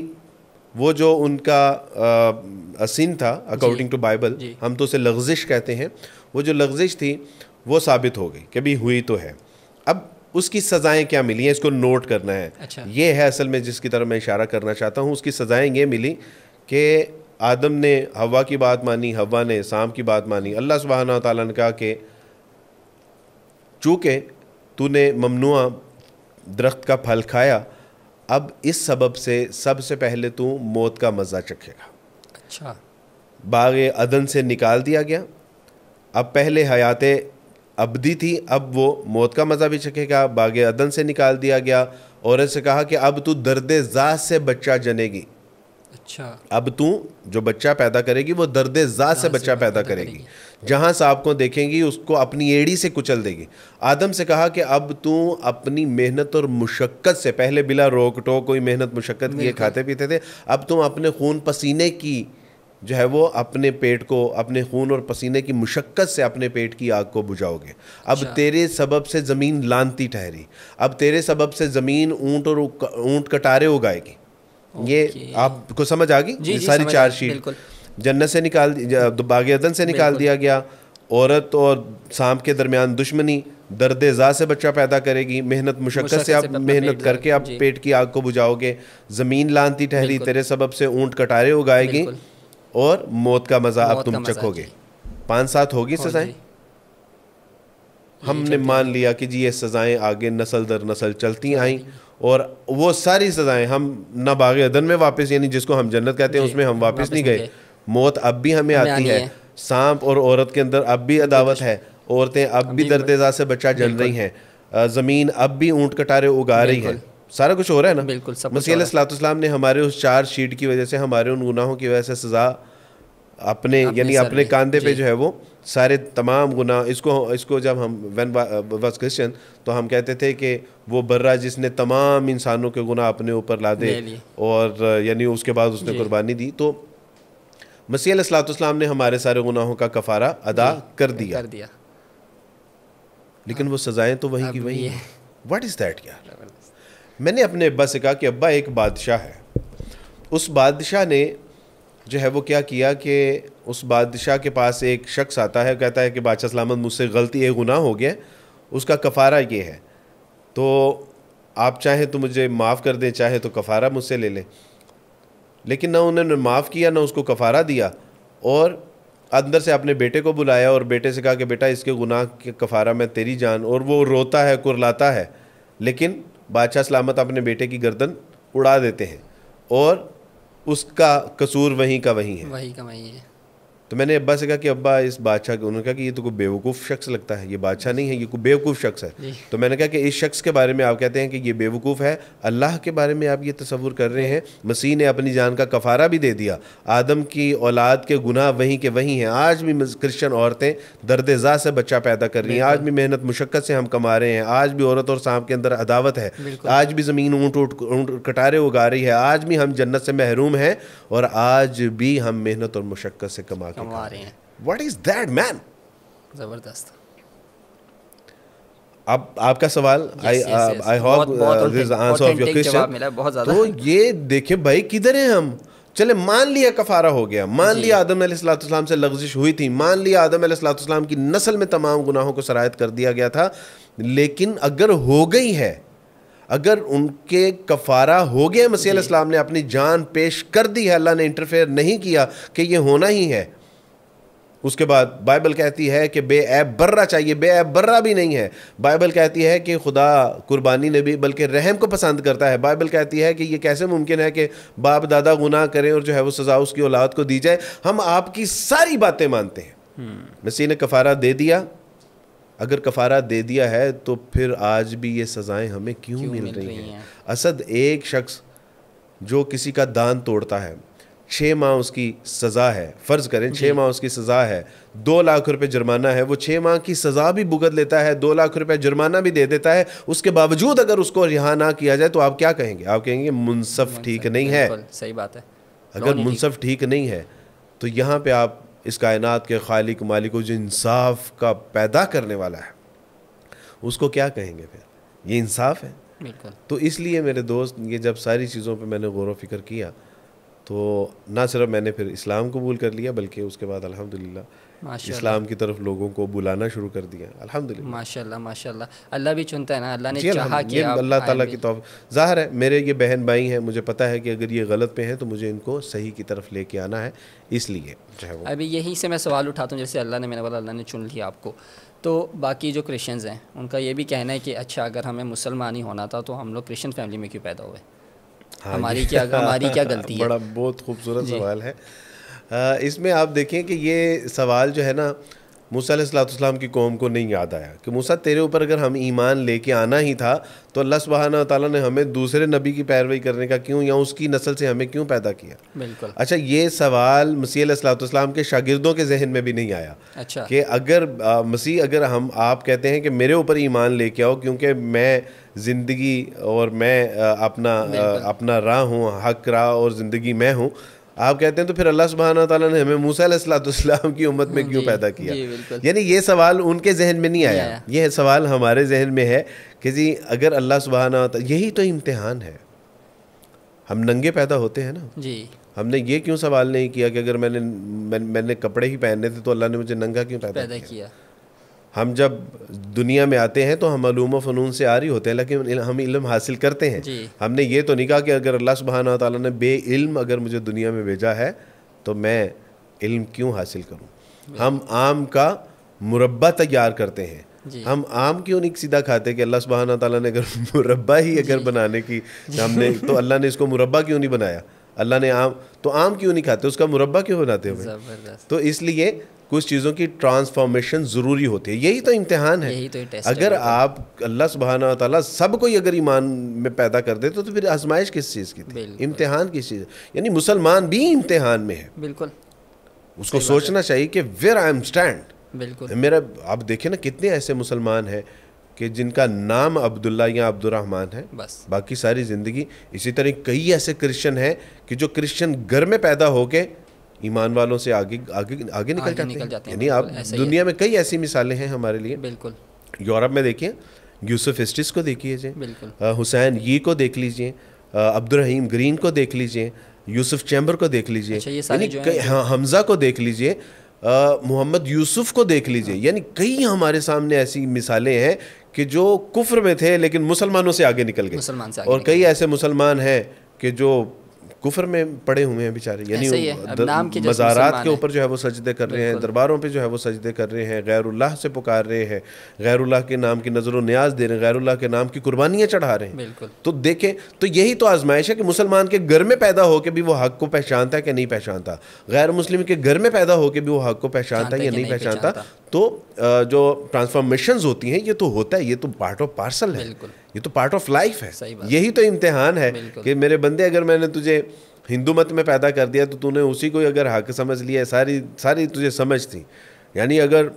वो जो उनका आ, असीन था अकॉर्डिंग टू बाइबल हम तो उसे लग्जिश कहते हैं वो जो लग्जिश थी वो साबित हो गई कभी हुई तो है अब उसकी सज़ाएं क्या मिली हैं इसको नोट करना है अच्छा। ये है असल में जिसकी तरफ मैं इशारा करना चाहता हूँ उसकी सज़ाएं ये मिली कि आदम ने हवा की बात मानी हवा ने सांप की बात मानी अल्लाह सुबहाना तौला ने कहा कि चूँकि तूने ममनुआ दरख्त का फल खाया अब इस सबब से सबसे पहले तू मौत का मज़ा चखेगा अच्छा बाग अदन से निकाल दिया गया अब पहले हयात अबदी थी अब वो मौत का मज़ा भी चखेगा बाग अदन से निकाल दिया गया और ऐसे कहा कि अब तू दर्द ज़ात से बच्चा जनेगी अच्छा अब तू जो बच्चा पैदा करेगी वो दर्द जा से बच्चा पैदा करेगी जहाँ सांप को देखेंगी उसको अपनी एड़ी से कुचल देगी आदम से कहा कि अब तू अपनी मेहनत और मुशक्क़त से पहले बिला रोक टोक कोई मेहनत मुशक्क़त किए खाते पीते थे अब तुम अपने खून पसीने की जो है वो अपने पेट को अपने खून और पसीने की मुशक्क़त से अपने पेट की आग को बुझाओगे अब अच्छा। तेरे सबब से ज़मीन लानती ठहरी अब तेरे सबब से ज़मीन ऊँट और ऊँट कटारे उगाएगी ये आपको समझ आ गई ये सारी चार्जशीट जन्नत से निकाल बाग अदन से निकाल दिया गया औरत और सांप के दरमियान दुश्मनी दर्द ज़ा से बच्चा पैदा करेगी मेहनत मुशक्क़त से आप मेहनत करके आप पेट की आग को बुझाओगे ज़मीन लानती ठहरी तेरे सबब से ऊंट कटारे उगाएगी और मौत का मज़ा आप तुम चखोगे पांच सात होगी हाँ सजाएं हमने मान लिया कि जी ये सज़ाएं आगे नस्ल दर नस्ल चलती आई और वो सारी सज़ाएं हम ना बाग अदन में वापस यानी जिसको हम जन्नत कहते हैं उसमें हम वापस नहीं गए मौत अब भी हमें आती है सांप और औरत के अंदर अब भी अदावत है औरतें अब भी दर्देजा से बच्चा जल रही हैं ज़मीन अब भी ऊँट कटारे उगा रही हैं सारा कुछ हो रहा है ना बिल्कुल मसीह ने हमारे उस चार शीट की वजह से हमारे उन गुनाहों की वजह से सज़ा अपने यानी अपने कांधे पे जो है वो सारे तमाम गुना इसको इसको जब हम वन वस क्रिश्चन तो हम कहते थे कि वो बर्रा जिसने तमाम इंसानों के गुना अपने ऊपर ला दे और यानी उसके बाद उसने कुर्बानी दी तो मसीह असलातम ने हमारे सारे गुनाहों का कफारा अदा कर दिया कर दिया लेकिन वो सजाएं तो वही की वही है वट इज़ दैट यार मैंने अपने अब्बा से कहा कि अब्बा एक बादशाह है उस बादशाह ने जो है वो क्या किया कि उस बादशाह के पास एक शख्स आता है कहता है कि बादशाह सलामत मुझसे गलती एक गुनाह हो गया उसका कफ़ारा ये है तो आप चाहें तो मुझे माफ़ कर दें चाहे तो कफ़ारा मुझसे ले लें लेकिन ना उन्होंने माफ़ किया ना उसको कफ़ारा दिया और अंदर से अपने बेटे को बुलाया और बेटे से कहा कि बेटा इसके गुनाह के कफ़ारा में तेरी जान और वो रोता है कुरलाता है लेकिन बादशाह सलामत अपने बेटे की गर्दन उड़ा देते हैं और उसका कसूर वहीं का वहीं है वहीं का वहीं है तो मैंने अब्बा से कहा कि अब्बा इस बादशाह के उन्होंने कहा कि ये तो कोई बेवकूफ़ शख्स लगता है ये बादशाह नहीं है ये कोई बेवकूफ़ शख्स है तो मैंने कहा कि इस शख्स के बारे में आप कहते हैं कि ये बेवकूफ़ है अल्लाह के बारे में आप ये तस्वुर कर रहे हैं मसीह ने अपनी जान का कफारा भी दे दिया आदम की औलाद के गुनाह वहीं के वहीं हैं आज भी क्रिश्चन औरतें दर्द ज़ा से बच्चा पैदा कर रही हैं आज भी मेहनत मुशक्क़त से हम कमा रहे हैं आज भी औरत और सांप के अंदर अदावत है आज भी ज़मीन ऊँट ऊँट कटारे उगा रही है आज भी हम जन्नत से महरूम हैं और आज भी हम मेहनत और मुशक्क़त से कमा कमा रहे हैं वट इज दैट मैन जबरदस्त अब आपका सवाल I I hope this answer of your question तो ये देखे भाई किधर हैं हम चले मान लिया कफारा हो गया मान लिया आदम सलाम से लग्जिश हुई थी मान लिया आदम सलाम की नस्ल में तमाम गुनाहों को सरायत कर दिया गया था लेकिन अगर हो गई है अगर उनके कफारा हो गया मसीह ने अपनी जान पेश कर दी है अल्लाह ने इंटरफेयर नहीं किया कि ये होना ही है उसके बाद बाइबल कहती है कि बेऐब बर्रा चाहिए बेऐब बर्रा भी नहीं है बाइबल कहती है कि खुदा कुर्बानी ने भी बल्कि रहम को पसंद करता है बाइबल कहती है कि ये कैसे मुमकिन है कि बाप दादा गुनाह करें और जो है वो सज़ा उसकी औलाद को दी जाए हम आपकी सारी बातें मानते हैं हम्म। मसीह ने कफारा दे दिया अगर कफारा दे दिया है तो फिर आज भी ये सज़ाएं हमें क्यों, क्यों मिल, मिल रही हैं असद एक शख्स जो किसी का दान तोड़ता है छः माह उसकी सज़ा है फ़र्ज़ करें छः माह उसकी सज़ा है दो लाख रुपए जुर्माना है वो छः माह की सज़ा भी भुगत लेता है दो लाख रुपए जुर्माना भी दे देता है उसके बावजूद अगर उसको रिहा ना किया जाए तो आप क्या कहेंगे आप कहेंगे मुनसफ़ ठीक नहीं है सही बात है अगर मुनसफ़ ठीक नहीं है तो यहाँ पर आप इस कायनात के खालिक मालिक जो इंसाफ का पैदा करने वाला है उसको क्या कहेंगे फिर ये इंसाफ है तो इसलिए मेरे दोस्त ये जब सारी चीज़ों पर मैंने गौर व फिक्र किया तो ना सिर्फ मैंने फिर इस्लाम कबूल कर लिया बल्कि उसके बाद अल्हम्दुलिल्लाह इस्लाम की तरफ लोगों को बुलाना शुरू कर दिया अल्हम्दुलिल्लाह माशाल्लाह माशाल्लाह अल्लाह भी चुनता है ना अल्लाह ने चाहा कि आप अल्लाह ताला की तौफ ज़ाहिर है मेरे ये बहन भाई हैं मुझे पता है कि अगर ये गलत पे हैं तो मुझे इनको सही की तरफ लेके आना है इसलिए अभी यहीं से मैं सवाल उठाता हूँ जैसे अल्लाह ने मैंने बोला अल्लाह ने चुन लिया आपको तो बाकी जो क्रिश्चियंस हैं उनका ये भी कहना है कि अच्छा अगर हमें मुसलमान ही होना था तो हम लोग क्रिश्चियन फैमिली में क्यों पैदा हुए हाँ हमारी क्या हमारी क्या गलती है बड़ा बहुत खूबसूरत सवाल है इसमें आप देखें कि ये सवाल जो है ना मूसा सलाम की कौम को नहीं याद आया कि मूसा तेरे ऊपर अगर हम ईमान लेके आना ही था तो अल्लाह सुबहाना ताली ने हमें दूसरे नबी की पैरवी करने का क्यों या उसकी नस्ल से हमें क्यों पैदा किया बिल्कुल अच्छा ये सवाल मसीह सलाम के शागिदों के जहन में भी नहीं आया अच्छा कि अगर मसीह अगर हम आप कहते हैं कि मेरे ऊपर ईमान लेके आओ क्योंकि मैं ज़िंदगी और मैं अपना अपना राह हूँ हक राह और ज़िंदगी मैं हूँ आप कहते हैं तो फिर अल्लाह सुबहाना तला ने हमें मूसलाम की उम्मत में क्यों पैदा किया यानी ये सवाल उनके जहन में नहीं आया यह सवाल हमारे जहन में है कि जी अगर अल्लाह सुबहाना यही तो इम्तहान है हम नंगे पैदा होते हैं ना जी हमने ये क्यों सवाल नहीं किया कि अगर मैंने मैं, मैंने कपड़े ही पहनने थे तो अल्लाह ने मुझे नंगा क्यों पैदा, पैदा किया, किया। हम जब दुनिया में आते हैं तो हम हमूम फ़नून से आ रही होते हैं लेकिन हम इल्म हासिल करते हैं हमने ये तो नहीं कहा कि अगर अल्लाह सुबहाना तला ने बे इल्म अगर मुझे दुनिया में भेजा है तो मैं इल्म क्यों हासिल करूँ हम आम का मुरबा तैयार करते हैं हम आम क्यों नहीं सीधा खाते कि अल्लाह सुबहाना तला ने अगर मुरबा ही अगर बनाने की हमने तो अल्लाह ने इसको मुरबा क्यों नहीं बनाया अल्लाह ने आम तो आम क्यों नहीं खाते उसका मुरबा क्यों बनाते हुए तो इसलिए कुछ चीज़ों की ट्रांसफॉर्मेशन ज़रूरी होती है यही तो इम्तहान है यही तो टेस्ट अगर आप अल्लाह सुबहाना तला सब सबको अगर ईमान में पैदा कर दे तो, तो फिर आजमाइश किस चीज़ की थी इम्तहान किस चीज़ यानी मुसलमान भी इम्तहान में है बिल्कुल उसको सोचना चाहिए कि वेर आई एम स्टैंड बिल्कुल मेरा आप देखें ना कितने ऐसे मुसलमान हैं कि जिनका नाम अब्दुल्ला या अब्दुलरहमान है बस बाकी सारी ज़िंदगी इसी तरह कई ऐसे क्रिश्चियन हैं कि जो क्रिश्चियन घर में पैदा होके ईमान वालों से आगे आगे आगे निकल जाते हैं यानी आप दुनिया में कई ऐसी मिसालें हैं हमारे लिए बिल्कुल यूरोप में देखिए यूसुफ इस्टिस को देख लीजिए हुसैन ये को देख लीजिए अब्दुलरहीम ग्रीन को देख लीजिए यूसुफ चैम्बर को देख लीजिए अच्छा, हाँ, हमजा को देख लीजिए मोहम्मद यूसुफ को देख लीजिए हाँ। यानी कई हमारे सामने ऐसी मिसालें हैं कि जो कुफ्र में थे लेकिन मुसलमानों से आगे निकल गए और कई ऐसे मुसलमान हैं कि जो कुफर में पड़े हुए हैं बेचारे यानी मज़ारात के ऊपर जो है वो सजदे कर रहे हैं दरबारों पे जो है वो सजदे कर रहे हैं गैरुल्लाह से पुकार रहे हैं गैरुल्लाह के नाम की नज़र न्याज दे रहे हैं गैरुल्लाह के नाम की कुर्बानियाँ चढ़ा रहे हैं तो देखें तो यही तो आजमाइश है कि मुसलमान के घर में पैदा होकर भी वो हक को पहचानता है कि नहीं पहचानता गैर मुस्लिम के घर में पैदा होकर भी वो हक को पहचानता है या नहीं पहचानता तो जो ट्रांसफॉर्मेशन होती हैं ये तो होता है ये तो पार्ट ऑफ पार्सल है ये तो पार्ट ऑफ लाइफ है यही तो इम्तिहान है कि मेरे बंदे अगर मैंने तुझे हिंदू मत में पैदा कर दिया तो तूने उसी को अगर हक समझ लिया सारी सारी तुझे समझ थी यानी अगर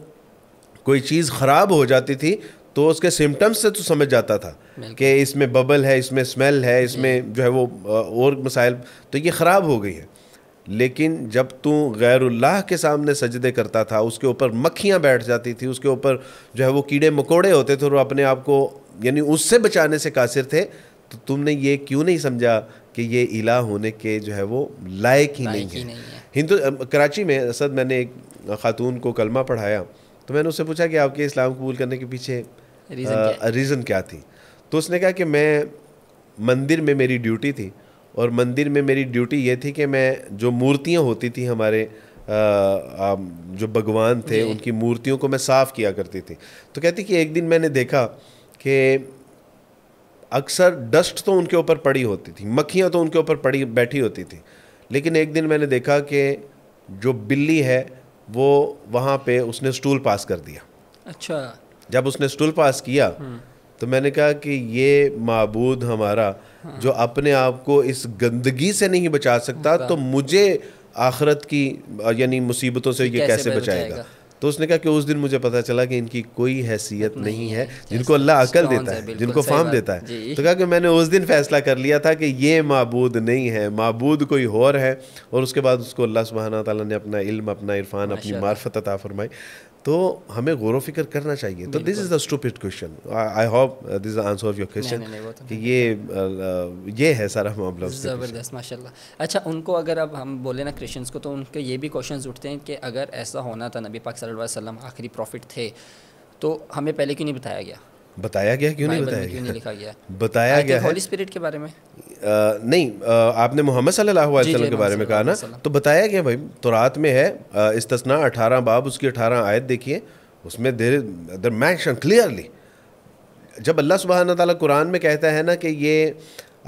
कोई चीज़ ख़राब हो जाती थी तो उसके सिम्टम्स से तो समझ जाता था कि इसमें बबल है इसमें स्मेल है इसमें हम्म। जो है वो और मसाइल तो ये ख़राब हो गई है लेकिन जब तू गैरुल्लाह के सामने सजदे करता था उसके ऊपर मक्खियाँ बैठ जाती थी उसके ऊपर जो है वो कीड़े मकोड़े होते थे और अपने आप को यानी उससे बचाने से कासिर थे तो तुमने ये क्यों नहीं समझा कि ये इला होने के जो है वो लायक ही नहीं है, हिंदू कराची में असद मैंने एक खातून को कलमा पढ़ाया तो मैंने उससे पूछा कि आपके इस्लाम कबूल करने के पीछे रीज़न क्या थी तो उसने कहा कि मैं मंदिर में मेरी ड्यूटी थी और मंदिर में मेरी ड्यूटी ये थी कि मैं जो मूर्तियाँ होती थी हमारे आ, आ, जो भगवान थे उनकी मूर्तियों को मैं साफ़ किया करती थी तो कहती कि एक दिन मैंने देखा कि अक्सर डस्ट तो उनके ऊपर पड़ी होती थी मक्खियाँ तो उनके ऊपर पड़ी बैठी होती थी लेकिन एक दिन मैंने देखा कि जो बिल्ली है वो वहाँ पे उसने स्टूल पास कर दिया अच्छा जब उसने स्टूल पास किया हम्म। तो मैंने कहा कि ये मबूद हमारा जो अपने आप को इस गंदगी से नहीं बचा सकता तो मुझे आखरत की यानी मुसीबतों से ये कैसे, कैसे बचाएगा तो उसने कहा कि उस दिन मुझे पता चला कि इनकी कोई हैसियत नहीं है जिनको अल्लाह अकल देता है जिनको फार्म देता है तो कहा कि मैंने उस दिन फैसला कर लिया था कि ये मबूद नहीं है मबूद कोई और है और उसके बाद उसको अल्लाह सुबहाना तला ने अपना इल्म अपना इरफान अपनी मार्फत अता फरमाई तो हमें गौर फिक्र करना चाहिए तो this is the stupid question I hope this answer of your question कि ये uh, uh, ये है सारा मामला ज़बरदस्त माशाल्लाह अच्छा उनको अगर अब हम बोले ना क्रिश्चियंस को तो उनके ये भी क्वेश्चन उठते हैं कि अगर ऐसा होना था नबी पाक सल्लल्लाहु अलैहि वसल्लम आखिरी प्रॉफिट थे तो हमें पहले क्यों नहीं बताया गया बताया गया क्यों नहीं बताया क्यों नहीं लिखा गया बताया गया है होली स्पिरिट के बारे में आ, नहीं आ, आपने मोहम्मद सल्लल्लाहु अलैहि वसल्लम के बारे में कहा ना तो बताया गया भाई तो रात में है इस तस्ना अठारह बाब उसकी अठारह आयत देखिए उसमें देर देर मैंशन क्लियरली जब अल्लाह सुबहान ताली कुरान में कहता है ना कि ये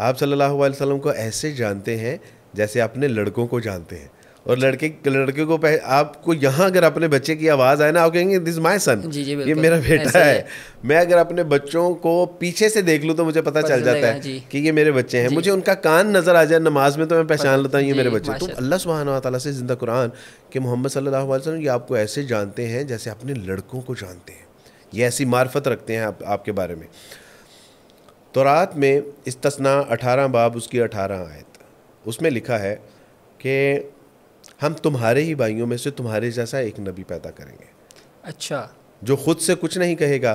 आप सल्लल्लाहु अलैहि वसल्लम को ऐसे जानते हैं जैसे अपने लड़कों को जानते हैं और लड़के लड़के को पह, आपको यहाँ अगर अपने बच्चे की आवाज़ आए ना आप कहेंगे दिस माय सन ये मेरा बेटा है।, है मैं अगर अपने बच्चों को पीछे से देख लूँ तो मुझे पता चल जाता है कि ये मेरे बच्चे हैं मुझे उनका कान नज़र आ जाए नमाज में तो मैं पहचान लेता हूँ ये मेरे बच्चे तो अल्लाह सुबहाना तला से जिंदा कुरान कि मोहम्मद सल्ला वसलम ये आपको ऐसे जानते हैं जैसे अपने लड़कों को जानते हैं ये ऐसी मार्फत रखते हैं आपके बारे में तो रात में इस तस्ना अठारह बाब उसकी अठारह आयत उसमें लिखा है कि हम तुम्हारे ही भाइयों में से तुम्हारे जैसा एक नबी पैदा करेंगे अच्छा जो खुद से कुछ नहीं कहेगा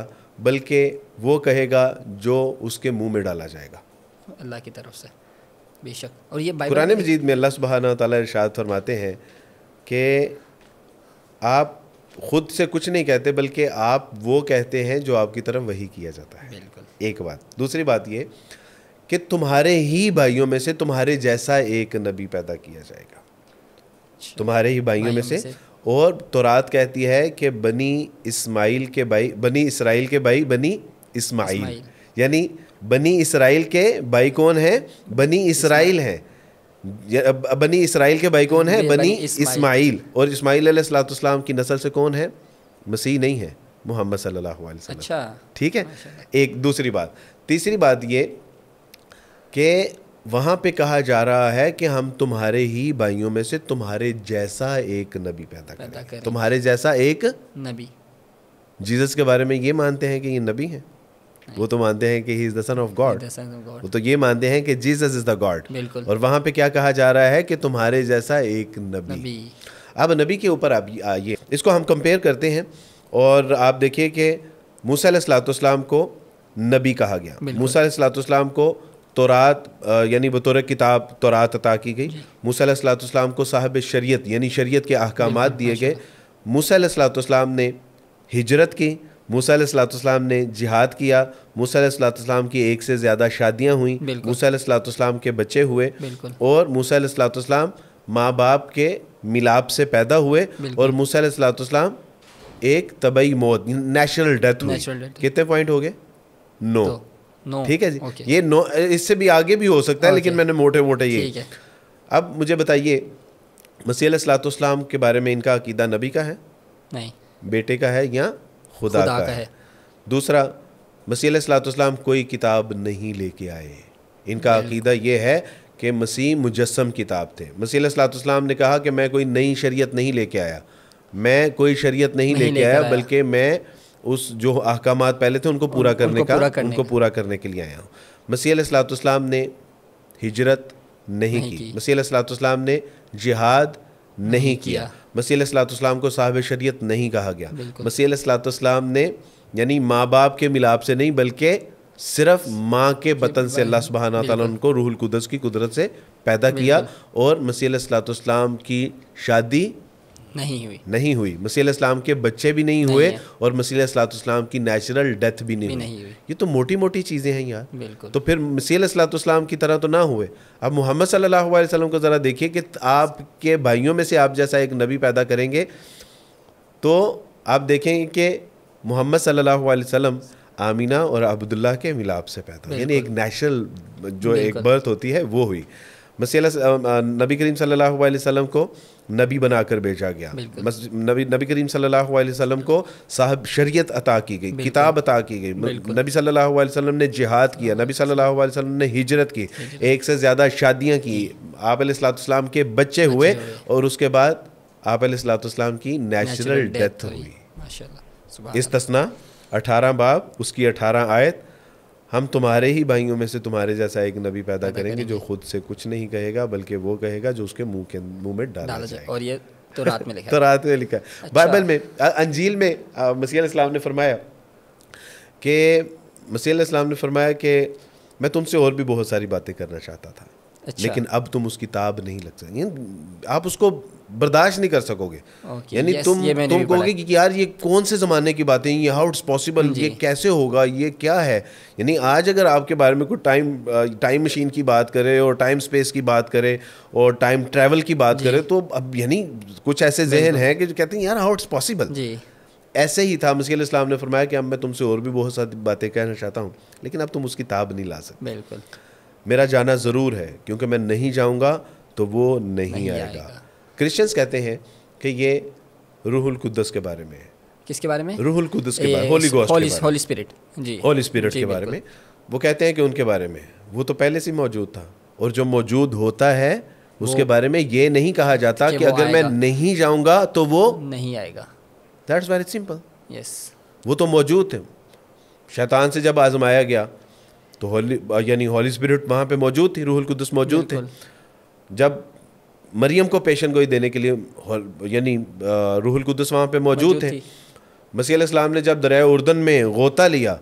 बल्कि वो कहेगा जो उसके मुंह में डाला जाएगा अल्लाह की तरफ से बेशक और ये कुरान मजीद में अल्लाह सुबहाना ताली इरशाद फरमाते हैं कि आप खुद से कुछ नहीं कहते बल्कि आप वो कहते हैं जो आपकी तरफ वही किया जाता है बिल्कुल एक बात दूसरी बात ये कि तुम्हारे ही भाइयों में से तुम्हारे जैसा एक नबी पैदा किया जाएगा अच्छा। तुम्हारे ही भाइयों में से और तोरात कहती है कि बनी इस्माइल के भाई बनी इसराइल के भाई बनी इस्माइल यानी बनी इसराइल के भाई कौन है बनी इसराइल है बनी इसराइल के भाई कौन है बनी इस्माइल और इस्माइल सलाम की नस्ल से कौन है मसीह नहीं है मोहम्मद सल्लल्लाहु अलैहि वसल्लम अच्छा ठीक है एक दूसरी बात तीसरी बात ये कि वहाँ पे कहा जा रहा है कि हम तुम्हारे ही भाइयों में से तुम्हारे जैसा एक नबी पैदा, पैदा करें।, करें तुम्हारे जैसा एक नबी जीसस के बारे में ये मानते हैं कि ये नबी हैं वो तो मानते हैं कि he is the son of God वो तो ये मानते हैं कि जीसस इज द गॉड और वहाँ पे क्या कहा जा रहा है कि तुम्हारे जैसा एक नबी, नबी। अब नबी के ऊपर आप आइए इसको हम कंपेयर करते हैं और आप देखिए कि मूसा सलाम को नबी कहा गया मूसा सलाम को तोरात यानी बतौर किताब तोरात अता की गई सलाम को साहब शरीयत यानी शरीयत के अहकाम दिए गए मूसलाम ने हिजरत की मूसलाम ने जिहाद किया मूसलाम की एक से ज़्यादा शादियाँ हुई सलाम के बच्चे हुए और मूसलाम माँ बाप के मिलाप से पैदा हुए और सलाम एक तबई मौत नेशनल डेथ हुई कितने पॉइंट हो गए नौ no. no. ठीक है जी ये नो इससे भी आगे भी हो सकता है लेकिन मैंने मोटे मोटे ये अब मुझे बताइए मसीह सलातम के बारे में इनका अकीदा नबी का है नहीं बेटे का है या खुदा, खुदा का, का है, है। दूसरा मसीह सलातम कोई किताब नहीं लेके आए इनका अकीदा ये है कि मसीह मुजस्म किताब थे मसीह सलातम ने कहा कि मैं कोई नई शरीयत नहीं लेके आया मैं कोई शरीयत नहीं, नहीं लेके ले आया बल्कि मैं उस जो अहकाम पहले थे उनको पूरा करने उनको का पूरा करने उनको पूरा करने के लिए आया हूँ मसीह सलातम ने हिजरत नहीं की मसीह सलातम ने जिहाद नहीं किया मसीह सलातम को साहब शरीत नहीं कहा गया मसीह सलातम ने यानी माँ बाप के मिलाप से नहीं बल्कि सिर्फ माँ के बतन से अल्लाह सुबहाना तला उनको रूहुल कुदस की कुदरत से पैदा किया और मसीह की शादी नहीं हुई नहीं हुई मसीह इस्लाम के बच्चे भी नहीं, नहीं हुए और मसीह इस्लाम की नेचुरल डेथ भी नहीं, भी हुई। नहीं हुई ये तो मोटी मोटी चीज़ें हैं यार तो फिर मसीह इस्लाम की तरह तो ना हुए अब मोहम्मद सल्लल्लाहु अलैहि वसल्लम को ज़रा देखिए कि आपके भाइयों में से आप जैसा एक नबी पैदा करेंगे तो आप देखेंगे कि मोहम्मद सल्लल्लाहु वसलम आमीना और अब्दुल्ला के मिलाप से पैदा यानी एक नेचुरल जो एक बर्थ होती है वो हुई मसी नबी करीम सल्लल्लाहु अलैहि वसल्लम को नबी बनाकर भेजा गया नबी नबी करीम सल्लल्लाहु अलैहि वसल्लम को साहब शरीयत अता की गई किताब अता की गई नबी सल्लल्लाहु अलैहि वसल्लम ने जिहाद किया नबी सल्लल्लाहु अलैहि वसल्लम ने हिजरत की एक से ज़्यादा शादियाँ की आप सलाम के बच्चे हुए और उसके बाद आप सलाम की नेचुरल डेथ हुई इस तस्ना अठारह बाब उसकी अठारह आयत हम तुम्हारे ही भाइयों में से तुम्हारे जैसा एक नबी पैदा, करेंगे जो खुद से कुछ नहीं कहेगा बल्कि वो कहेगा जो उसके मुंह के मुंह में डाला जाए और ये तो रात में लिखा तो रात में लिखा अच्छा। बाइबल में अंजील में मसीह इस्लाम ने फरमाया कि मसीह इस्लाम ने फरमाया कि मैं तुमसे और भी बहुत सारी बातें करना चाहता था अच्छा। लेकिन अब तुम उसकी ताब नहीं लग सकते आप उसको बर्दाश्त नहीं कर सकोगे यानी yes, तुम तुम कहोगे कि यार ये कौन से ज़माने की बातें ये हाउ इट्स पॉसिबल ये कैसे होगा ये क्या है यानी आज अगर आपके बारे में कुछ टाइम टाइम मशीन की बात करें और टाइम स्पेस की बात करें और टाइम ट्रेवल की बात करें तो अब यानी कुछ ऐसे जहन है कि जो कहते हैं यार हाउ इट्स पॉसिबल ऐसे ही था मसीह इस्लाम ने फरमाया कि अब मैं तुमसे और भी बहुत सारी बातें कहना चाहता हूँ लेकिन अब तुम उसकी ताब नहीं ला सकते बिल्कुल मेरा जाना ज़रूर है क्योंकि मैं नहीं जाऊँगा तो वो नहीं, नहीं आएगा क्रिश्चियंस कहते हैं कि ये रूहुल कुद्दस के बारे में है किसके बारे में रूहुल कुद्दस के बारे होली गोस्ट होली स्पिरिट जी होली स्पिरिट के बारे में वो कहते हैं कि उनके बारे में वो तो पहले से मौजूद था और जो मौजूद होता है उसके बारे में ये नहीं कहा जाता कि अगर मैं नहीं जाऊंगा तो वो नहीं आएगा दैट्स वेरी सिंपल यस वो तो मौजूद है शैतान से जब आजमाया गया तो होली यानी होली स्पिरिट वहाँ पे मौजूद थी रूहुल कुदस मौजूद थे जब मरियम को पेशन गोई देने के लिए यानी रूहुल कुदस वहाँ पे मौजूद थे मसीह इस्लाम ने जब दरिया उर्दन में गोता लिया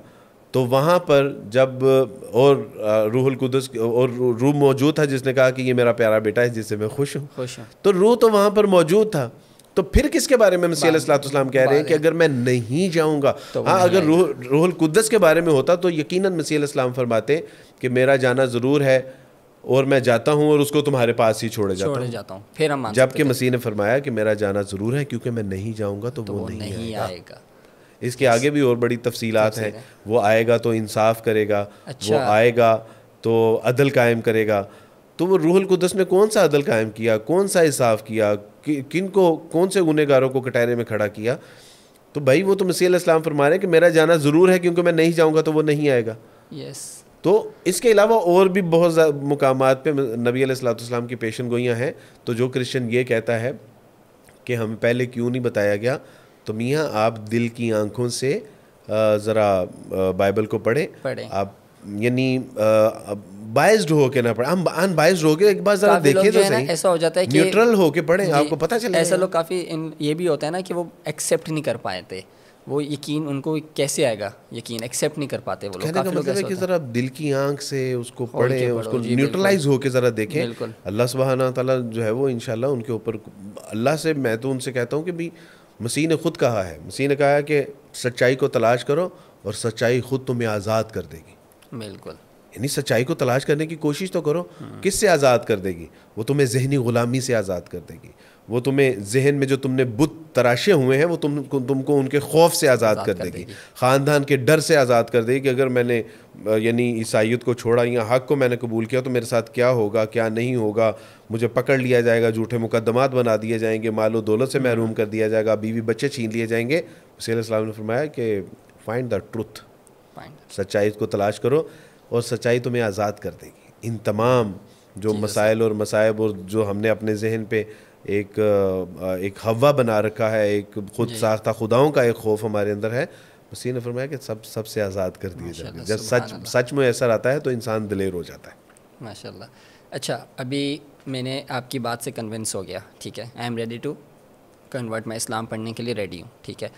तो वहाँ पर जब और रूहुल कुदस और रूह मौजूद था जिसने कहा कि ये मेरा प्यारा बेटा है जिससे मैं खुश हूँ तो रूह तो वहाँ पर मौजूद था तो फिर किसके बारे में मसीह सलाम कह रहे हैं कि अगर मैं नहीं जाऊँगा तो हाँ अगर रूह रूहुल कुद्दस के बारे में होता तो यकीन मसीह सलाम फरमाते कि मेरा जाना ज़रूर है और मैं जाता हूँ और उसको तुम्हारे पास ही छोड़े जाता हूँ जाता हूँ फिर हम जबकि मसीह ने फरमाया कि मेरा जाना ज़रूर है क्योंकि मैं नहीं जाऊँगा तो, तो, वो नहीं, आएगा इसके आगे भी और बड़ी तफसीलात हैं है। वो आएगा तो इंसाफ करेगा अच्छा। वो आएगा तो अदल कायम करेगा तो वो रूहल कुदस ने कौन सा अदल कायम किया कौन सा इसाफ़ किया कि, किन को कौन से गुनहगारों को कटहरे में खड़ा किया तो भाई वो तो मसीह इस्लाम फरमा रहे हैं कि मेरा जाना ज़रूर है क्योंकि मैं नहीं जाऊँगा तो वो नहीं आएगा यस तो इसके अलावा और भी बहुत मुकाम पर नबी सलाम की पेशन गोइयाँ हैं तो जो क्रिश्चन ये कहता है कि हमें पहले क्यों नहीं बताया गया तो मियाँ आप दिल की आंखों से ज़रा बाइबल को पढ़ें पढ़ें आप यानी बाइज्ड होके ना पढ़े हम अनबाइज्ड होके एक बार जरा देखिए तो सही ऐसा हो जाता है कि न्यूट्रल होके पढ़े आपको पता चले ऐसा लोग काफ़ी ये भी होता है ना कि वो एक्सेप्ट नहीं कर पाए थे वो यकीन उनको कैसे आएगा यकीन एक्सेप्ट नहीं कर पाते वो लोग का मतलब है कि ज़रा दिल की आंख से उसको पढ़े उसको न्यूट्रलाइज होके ज़रा देखें अल्लाह सुबहाना ताला जो है वो इन उनके ऊपर अल्लाह से मैं तो उनसे कहता हूँ कि भी मसीह ने खुद कहा है मसीह ने कहा है कि सच्चाई को तलाश करो और सच्चाई खुद तुम्हें आज़ाद कर देगी बिल्कुल यानी सच्चाई को तलाश करने की कोशिश तो करो किस से आज़ाद कर देगी वो तुम्हें जहनी ग़ुलामी से आज़ाद कर देगी वो तुम्हें जहन में जो तुमने बुत तराशे हुए हैं वो तुम तुमको उनके खौफ से आज़ाद कर, देगी ख़ानदान के डर से आज़ाद कर देगी कि अगर मैंने यानी ईसाइत को छोड़ा या हक को मैंने कबूल किया तो मेरे साथ क्या होगा क्या नहीं होगा मुझे पकड़ लिया जाएगा झूठे मुकदमात बना दिए जाएंगे मालो दौलत से महरूम कर दिया जाएगा बीवी बच्चे छीन लिए जाएंगे उसी ने फरमाया कि फाइंड द ट्रुथ सच्चाई को तलाश करो और सच्चाई तुम्हें आज़ाद कर देगी इन तमाम जो मसाइल और मसायब और जो हमने अपने जहन पे एक एक हवा बना रखा है एक खुद साख्ता खुदाओं का एक खौफ हमारे अंदर है मसीह ने फरमाया कि सब सबसे आज़ाद कर दिए जाएंगे जब सच सच में ऐसा आता है तो इंसान दिलेर हो जाता है माशा अच्छा अभी मैंने आपकी बात से कन्विंस हो गया ठीक है I am ready to convert मैं इस्लाम पढ़ने के लिए रेडी हूँ ठीक है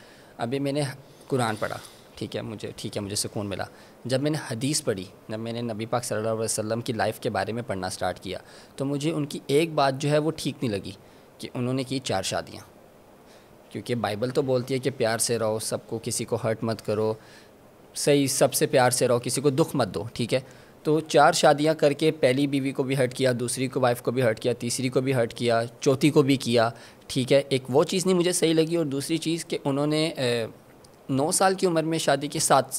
अभी मैंने कुरान पढ़ा ठीक है मुझे ठीक है मुझे सुकून मिला जब मैंने हदीस पढ़ी जब मैंने नबी पाक सल्लल्लाहु अलैहि वसल्लम की लाइफ के बारे में पढ़ना स्टार्ट किया तो मुझे उनकी एक बात जो है वो ठीक नहीं लगी कि उन्होंने की चार शादियाँ क्योंकि बाइबल तो बोलती है कि प्यार से रहो सबको किसी को हर्ट मत करो सही सबसे प्यार से रहो किसी को दुख मत दो ठीक है तो चार शादियां करके पहली बीवी को भी हर्ट किया दूसरी को वाइफ को भी हर्ट किया तीसरी को भी हर्ट किया चौथी को भी किया ठीक है एक वो चीज़ नहीं मुझे सही लगी और दूसरी चीज़ कि उन्होंने नौ साल की उम्र में शादी के सात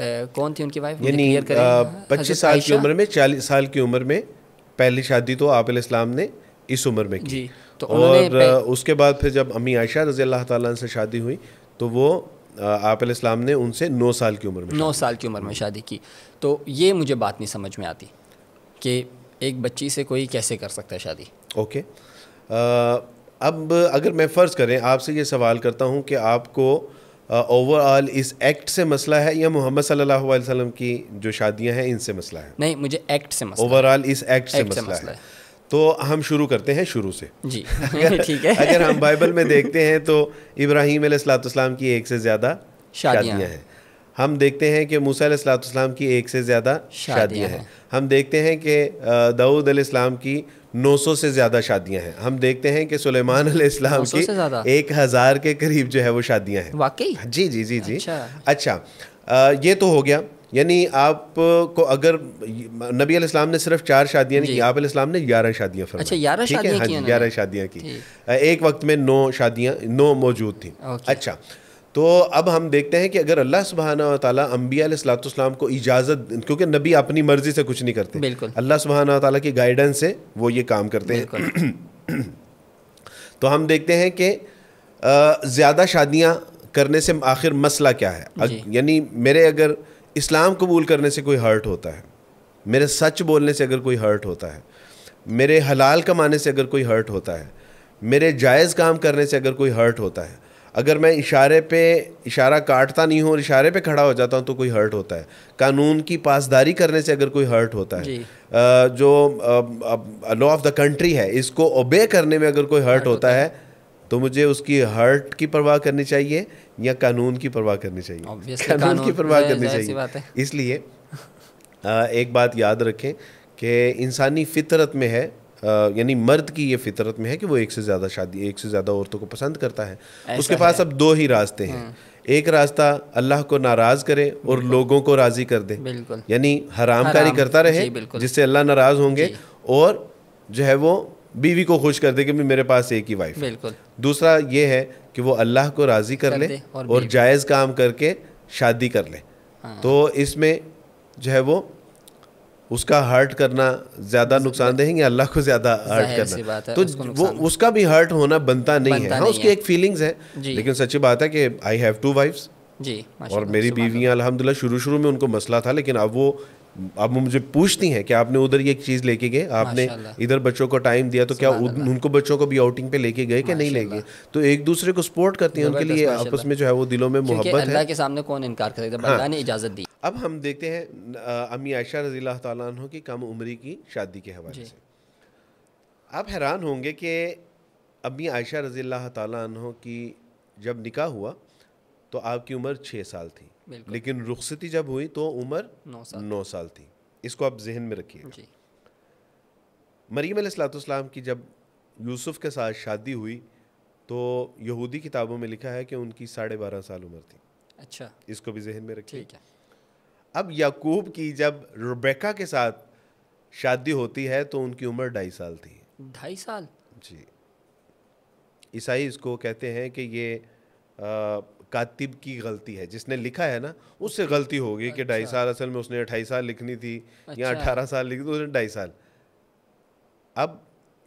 कौन थी उनकी वाइफ यानी हाँ, पच्चीस साल की उम्र में चालीस साल की उम्र में पहली शादी तो आप इस्लाम ने इस उम्र में की तो और उसके बाद फिर जब अम्मी आयशा रजी अल्लाह ताला से शादी हुई तो वो आप इस्लाम ने उनसे नौ साल की उम्र में नौ साल की उम्र में शादी की तो ये मुझे बात नहीं समझ में आती कि एक बच्ची से कोई कैसे कर सकता है शादी ओके अब अगर मैं फ़र्ज़ करें आपसे ये सवाल करता हूँ कि आपको ओवरऑल uh, इस एक्ट से मसला है या मोहम्मद सल्लल्लाहु अलैहि वसल्लम की जो शादियां हैं इनसे मसला है नहीं मुझे एक्ट से मसला ओवरऑल इस एक्ट से, मसला, है तो हम शुरू करते हैं शुरू से जी अगर, ठीक है अगर हम बाइबल में देखते हैं तो इब्राहिम सलाम की एक से ज़्यादा शादियां हैं हम देखते हैं कि मूसा सलाम की एक से ज़्यादा शादियां हैं हम देखते हैं कि uh, दाऊद की 900 से ज़्यादा शादियां हैं हम देखते हैं कि सुलेमान इस्लाम की एक हज़ार के करीब जो है वो शादियां हैं वाकई जी जी जी जी अच्छा, अच्छा आ, ये तो हो गया यानी आप को अगर नबी इस्लाम ने सिर्फ चार शादियां नहीं आप इस्लाम ने ग्यारह शादियां फरमाई अच्छा, हाँ ग्यारह शादियां की ग्यारह शादियां की एक वक्त में नौ शादियां नौ मौजूद थी अच्छा तो अब हम देखते हैं कि अगर अल्लाह सुबहाना ताली सलातम को इजाज़त क्योंकि नबी अपनी मर्ज़ी से कुछ नहीं करते बिल्कुल अल्लाह सुबहाना तला की गाइडेंस से वो ये काम करते हैं तो हम देखते हैं कि ज़्यादा शादियाँ करने से आखिर मसला क्या है यानी मेरे अगर इस्लाम कबूल करने से कोई हर्ट होता है मेरे सच बोलने से अगर कोई हर्ट होता है मेरे हलाल कमाने से अगर कोई हर्ट होता है मेरे जायज़ काम करने से अगर कोई हर्ट होता है अगर मैं इशारे पे इशारा काटता नहीं हूँ और इशारे पे खड़ा हो जाता हूँ तो कोई हर्ट होता है कानून की पासदारी करने से अगर कोई हर्ट होता है जो लॉ ऑफ द कंट्री है इसको ओबे करने में अगर कोई हर्ट होता है तो मुझे उसकी हर्ट की परवाह करनी चाहिए या कानून की परवाह करनी चाहिए कानून, कानून की परवाह करनी चाहिए इसलिए एक बात याद रखें कि इंसानी फितरत में है यानी मर्द की ये फितरत में है कि वो एक से ज़्यादा शादी एक से ज़्यादा औरतों को पसंद करता है उसके पास है। अब दो ही रास्ते हैं हम्म। एक रास्ता अल्लाह को नाराज़ करे और लोगों को राज़ी कर दे यानी हराम करता रहे जिससे अल्लाह नाराज़ होंगे और जो है वो बीवी को खुश कर दे कि मेरे पास एक ही वाइफ बिल्कुल दूसरा ये है कि वो अल्लाह को राज़ी कर, ले और, जायज़ काम करके शादी कर ले हाँ। तो इसमें जो है वो उसका हर्ट करना ज़्यादा नुकसान देंगे अल्लाह को ज़्यादा हर्ट करना तो वो उसका भी हर्ट होना बनता नहीं बनता है हाँ उसकी एक फीलिंग्स है लेकिन सच्ची बात है कि आई हैव टू वाइफ्स जी और मेरी बीवियाँ अलहमदिल्ला शुरू शुरू में उनको मसला था लेकिन अब वो अब मुझे पूछती हैं कि आपने उधर ये चीज़ लेके गए आपने इधर बच्चों को टाइम दिया तो क्या उनको बच्चों को भी आउटिंग पे लेके गए कि नहीं गए तो एक दूसरे को सपोर्ट करती हैं उनके लिए आपस में जो है वो दिलों में मोहब्बत है के सामने कौन इनकार करेगा हाँ। ने इजाज़त दी अब हम देखते हैं अमी आयशा रजी तु की कम उम्री की शादी के हवाले से आप हैरान होंगे कि अम्मी आयशा रजी तु की जब निका हुआ तो आपकी उम्र छः साल थी लेकिन रुखसती जब हुई तो उम्र नौ साल, नौ साल थी इसको आप जहन में रखिए मरीम सलाम की जब यूसुफ के साथ शादी हुई तो यहूदी किताबों में लिखा है कि उनकी साढ़े बारह साल उम्र थी अच्छा इसको भी जहन में रखिए अब याकूब की जब रुबेका के साथ शादी होती है तो उनकी उम्र ढाई साल थी ढाई साल जी ईसाई इसको कहते हैं कि ये आ, कातिब की गलती है जिसने लिखा है ना उससे गलती हो गई अच्छा। कि ढाई अच्छा। साल असल में उसने अठाई साल लिखनी थी अच्छा। या अठारह साल लिखी थी उसने ढाई साल अब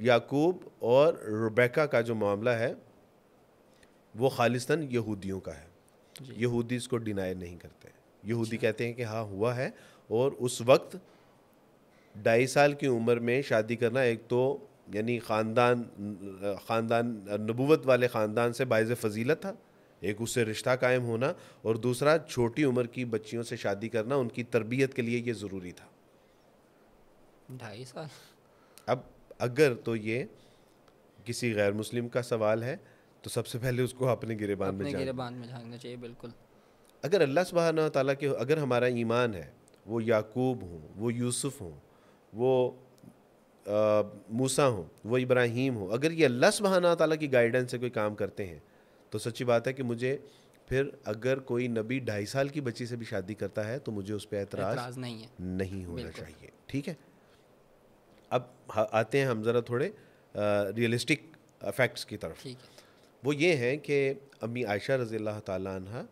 याकूब और रुबैका का जो मामला है वो खालिस्तान यहूदियों का है यहूदी इसको डिनाई नहीं करते यहूदी अच्छा। कहते हैं कि हाँ हुआ है और उस वक्त ढाई साल की उम्र में शादी करना एक तो यानी ख़ानदान ख़ानदान नबूवत वाले ख़ानदान से बायज़ फजीलत था एक उससे रिश्ता कायम होना और दूसरा छोटी उम्र की बच्चियों से शादी करना उनकी तरबियत के लिए ये ज़रूरी था ढाई साल अब अगर तो ये किसी गैर मुस्लिम का सवाल है तो सबसे पहले उसको अपने गिरेबान में गिरेबान में झांकना चाहिए बिल्कुल अगर अल्लाह सुबहाना ताला के अगर हमारा ईमान है वो याकूब हों वो यूसुफ़ हों वो मूसा हों वो इब्राहिम हों अगर ये अल्लाह सुबहाना ताला की गाइडेंस से कोई काम करते हैं तो सच्ची बात है कि मुझे फिर अगर कोई नबी ढाई साल की बच्ची से भी शादी करता है तो मुझे उस पर एतराज नहीं है नहीं होना चाहिए ठीक है अब आते हैं हम ज़रा थोड़े रियलिस्टिक फैक्ट्स की तरफ वो ये हैं कि अम्मी आयशा रज़ी तह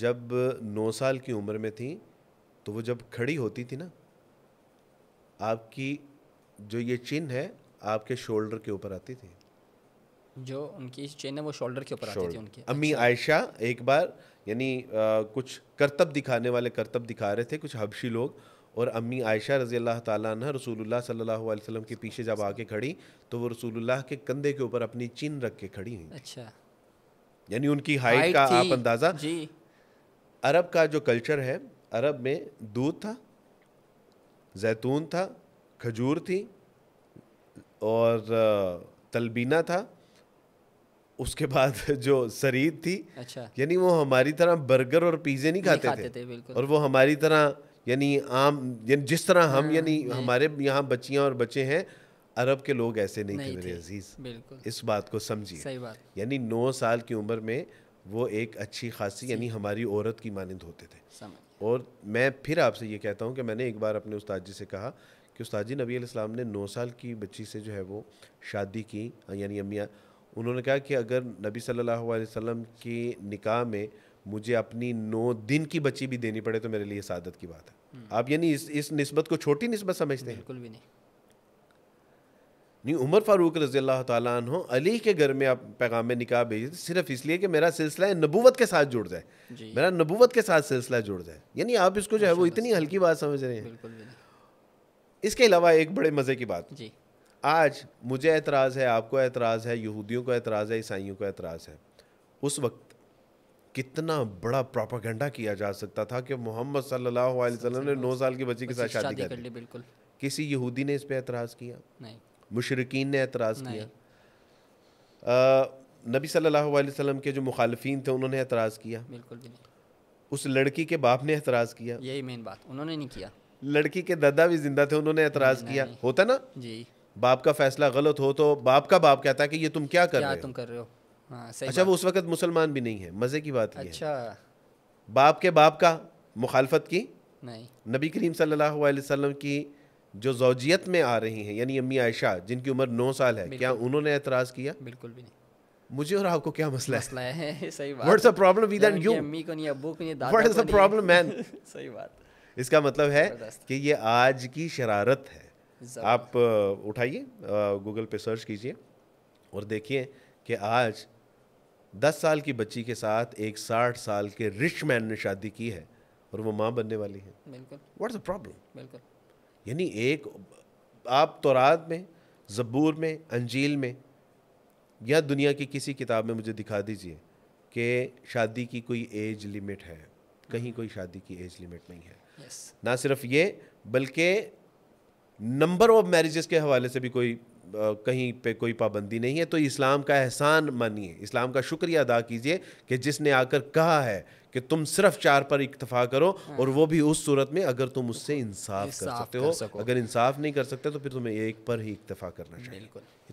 जब नौ साल की उम्र में थी तो वो जब खड़ी होती थी ना आपकी जो ये चिन्ह है आपके शोल्डर के ऊपर आती थी जो उनकी चेन है वो शोल्डर के ऊपर आती थी उनकी अम्मी अच्छा। आयशा एक बार यानी कुछ करतब दिखाने वाले करतब दिखा रहे थे कुछ हबशी लोग और अम्मी आयशा रज़ी अल्लाह ताली रसूलुल्लाह सल्लल्लाहु अलैहि वसल्लम के पीछे जब आके खड़ी तो वो रसूलुल्लाह के कंधे के ऊपर अपनी चिन रख के खड़ी हुई अच्छा यानी उनकी हाइट का आप अंदाज़ा जी अरब का जो कल्चर है अरब में दूध था जैतून था खजूर थी और तलबीना था उसके बाद जो सरीद थी अच्छा यानी वो हमारी तरह बर्गर और पिज्जे नहीं खाते, खाते थे, थे और वो हमारी तरह यानी आम यानी जिस तरह हम हाँ, यानी हमारे यहाँ बच्चियाँ और बच्चे हैं अरब के लोग ऐसे नहीं, नहीं थे मेरे अजीज इस बात को समझिए सही बात यानी नौ साल की उम्र में वो एक अच्छी खासी यानी हमारी औरत की मानंद होते थे और मैं फिर आपसे ये कहता हूँ कि मैंने एक बार अपने उस्ताद जी से कहा कि उस्ताद जी नबी इस्लाम ने नौ साल की बच्ची से जो है वो शादी की यानी अमिया उन्होंने कहा कि अगर नबी सल्लल्लाहु अलैहि वसल्लम की निकाह में मुझे अपनी नौ दिन की बची भी देनी पड़े तो मेरे लिए सादत की बात है हम्म। आप यानी इस इस नस्बत को छोटी नस्बत समझते हैं बिल्कुल भी नहीं नहीं उमर फारूक रजी अल्लाह तु अली के घर में आप पैगाम निकाह भेजे थे तो सिर्फ इसलिए कि मेरा सिलसिला नबूवत के साथ जुड़ जाए मेरा नबूवत के साथ सिलसिला जुड़ जाए यानी आप इसको जो है वो इतनी हल्की बात समझ रहे हैं इसके अलावा एक बड़े मज़े की बात जी आज मुझे एतराज़ है आपको एतराज़ है यहूदियों को एतराज़ है ईसाइयों को एतराज़ है उस वक्त कितना बड़ा प्रोपागेंडा किया जा सकता था कि मोहम्मद सल्लल्लाहु अलैहि वसल्लम ने नौ साल की बच्ची के साथ शादी कर ली बिल्कुल किसी यहूदी ने इस पर एतराज़ किया नहीं मुशरकिन ने एतराज़ किया नबी सल्लल्लाहु अलैहि वसल्लम के जो मुखालफी थे उन्होंने एतराज़ किया बिल्कुल उस लड़की के बाप ने एतराज़ किया यही मेन बात उन्होंने नहीं किया लड़की के दादा भी जिंदा थे उन्होंने एतराज़ किया होता ना जी बाप का फैसला गलत हो तो बाप का बाप कहता है कि ये तुम क्या कर क्या रहे हो तुम कर रहे हो हाँ, सही अच्छा वो उस वक्त मुसलमान भी नहीं है मज़े की बात अच्छा है। बाप के बाप का मुखालफत की नहीं नबी करीम सल्लल्लाहु अलैहि वसल्लम की जो जोजियत में आ रही हैं यानी अम्मी आयशा जिनकी उम्र नौ साल है क्या उन्होंने एतराज़ किया बिल्कुल भी नहीं मुझे और आपको क्या मसला मसला है सही बात what's the problem with and यू को नहीं अब्बू को नहीं दादा what is the problem man सही बात इसका मतलब है कि ये आज की शरारत है आप उठाइए गूगल पे सर्च कीजिए और देखिए कि आज दस साल की बच्ची के साथ एक साठ साल के रिच मैन ने शादी की है और वो माँ बनने वाली है बिल्कुल द प्रॉब्लम बिल्कुल यानी एक आप तौरात में जबूर में अंजील में या दुनिया की किसी किताब में मुझे दिखा दीजिए कि शादी की कोई एज लिमिट है कहीं हम्म। कोई शादी की एज लिमिट नहीं है yes. ना सिर्फ ये बल्कि नंबर ऑफ मैरिजेस के हवाले से भी कोई कहीं पे कोई पाबंदी नहीं है तो इस्लाम का एहसान मानिए इस्लाम का शुक्रिया अदा कीजिए कि जिसने आकर कहा है कि तुम सिर्फ चार पर इतफा करो हम्म। और वो भी उस सूरत में अगर तुम उससे इंसाफ कर सकते हो अगर इंसाफ नहीं कर सकते तो फिर तुम्हें एक पर ही इतफा करना चाहिए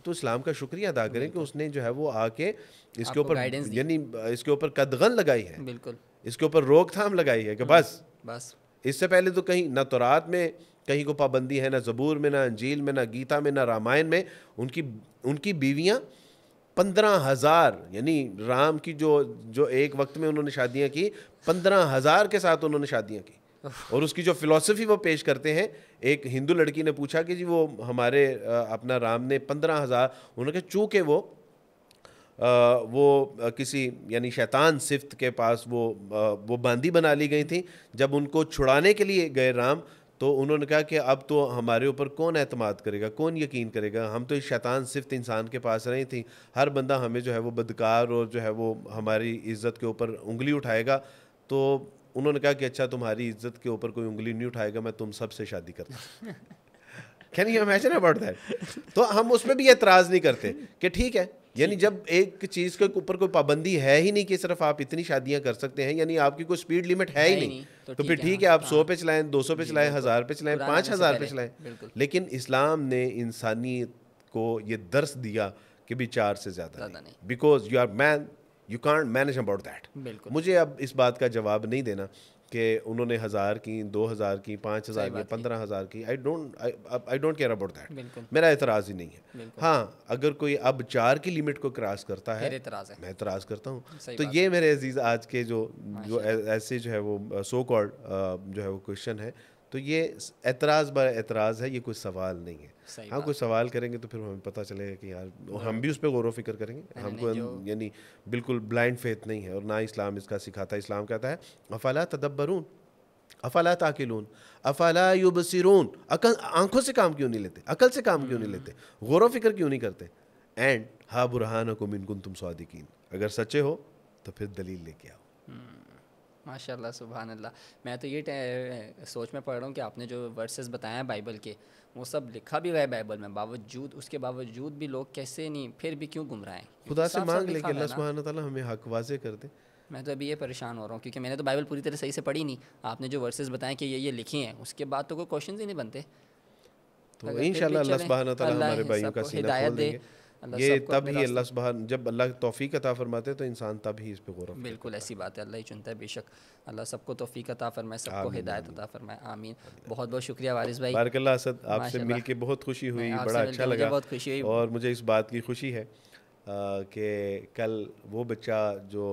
तो इस्लाम का शुक्रिया अदा करें कि उसने जो है वो आके इसके ऊपर यानी इसके ऊपर कदगन लगाई है बिल्कुल इसके ऊपर रोकथाम लगाई है कि हम्म। बस बस इससे पहले तो कहीं न तो रात में कहीं को पाबंदी है ना ज़बूर में ना अंजील में ना गीता में ना रामायण में उनकी उनकी बीवियाँ पंद्रह हज़ार यानी राम की जो जो एक वक्त में उन्होंने शादियाँ की पंद्रह हज़ार के साथ उन्होंने शादियाँ की और उसकी जो फिलॉसफी वो पेश करते हैं एक हिंदू लड़की ने पूछा कि जी वो हमारे अपना राम ने पंद्रह हज़ार उन्होंने कहा चूँकि वो आ, वो किसी यानी शैतान सिफ्त के पास वो आ, वो बांदी बना ली गई थी जब उनको छुड़ाने के लिए गए राम तो उन्होंने कहा कि अब तो हमारे ऊपर कौन एतम करेगा कौन यकीन करेगा हम तो शैतान सिर्फ इंसान के पास रही थी हर बंदा हमें जो है वो बदकार और जो है वो हमारी इज़्ज़त के ऊपर उंगली उठाएगा तो उन्होंने कहा कि अच्छा तुम्हारी इज्जत के ऊपर कोई उंगली नहीं उठाएगा मैं तुम सबसे शादी करता can you imagine about that तो हम उस पर भी एतराज़ नहीं करते कि ठीक है यानी जब एक चीज के ऊपर कोई पाबंदी है ही नहीं कि सिर्फ आप इतनी शादियां कर सकते हैं यानी आपकी कोई स्पीड लिमिट है ही नहीं, नहीं। तो, तो फिर ठीक है आप हाँ। सौ पे चलाएं दो सौ पे चलाएं हजार पे चलाएं पांच हजार पे चलाएं लेकिन इस्लाम ने इंसानियत को ये दर्श दिया कि भी चार से ज्यादा because you are man you can't manage about that मुझे अब इस बात का जवाब नहीं देना कि उन्होंने हज़ार की दो हज़ार की पाँच हज़ार की पंद्रह हज़ार की I don't I don't care about that मेरा एतराज़ ही नहीं है हाँ अगर कोई अब चार की लिमिट को क्रॉस करता है, है। मैं एतराज़ करता हूँ तो ये मेरे अजीज़ आज के जो जो ऐसे जो है वो सो कॉल्ड जो है वो क्वेश्चन है तो ये एतराज़ बर एतराज़ है ये कोई सवाल नहीं है हाँ कोई सवाल करेंगे तो फिर हमें पता चलेगा कि यार हाँ। हम भी उस पर गौर फिक्र करेंगे हमको यानी बिल्कुल ब्लाइंड फेथ नहीं है और ना इस्लाम इसका सिखाता है इस्लाम कहता है अफाला तदब्बरून अफाला ताकिलून अफाला युबसिरून अकल आंखों से काम क्यों नहीं लेते अकल से काम क्यों नहीं लेते हम्म। गौर फिक्र क्यों नहीं करते एंड हा बुरहान को मिनकुन तुम स्वादिकीन अगर सच्चे हो तो फिर दलील लेके आओ माशाल्लाह सुबह अल्लाह मैं तो ये सोच में पढ़ रहा हूँ कि आपने जो वर्सेस बताए हैं बाइबल के वो सब लिखा भी हुआ है बाइबल में बावजूद उसके बावजूद भी लोग कैसे नहीं फिर भी क्यों रहे हैं खुदा से मांग ले हमें हक वाजे कर दे मैं तो अभी ये परेशान हो रहा हूँ क्योंकि मैंने तो बाइबल पूरी तरह सही से पढ़ी नहीं आपने जो वर्सेस बताए कि ये ये लिखे हैं उसके बाद तो कोई क्वेश्चन ही नहीं बनते तो इंशाल्लाह अल्लाह सुबहान ताला हमारे भाइयों का सीना खोल देंगे ये तब ही अल्लाह सुबह जब अल्लाह तोफ़ी अता फरमाते तो इंसान तब ही इस पर गौर बिल्कुल ऐसी बात है अल्लाह ही चुनता है बेशक अल्लाह सबको तोफ़ी अता फरमाए सबको हिदायत अता फरमाए आमीन बहुत बहुत शुक्रिया वारिस भाई बारकल्ला असद आपसे मिल के बहुत खुशी हुई बड़ा अच्छा लगा बहुत खुशी हुई और मुझे इस बात की खुशी है कि कल वो बच्चा जो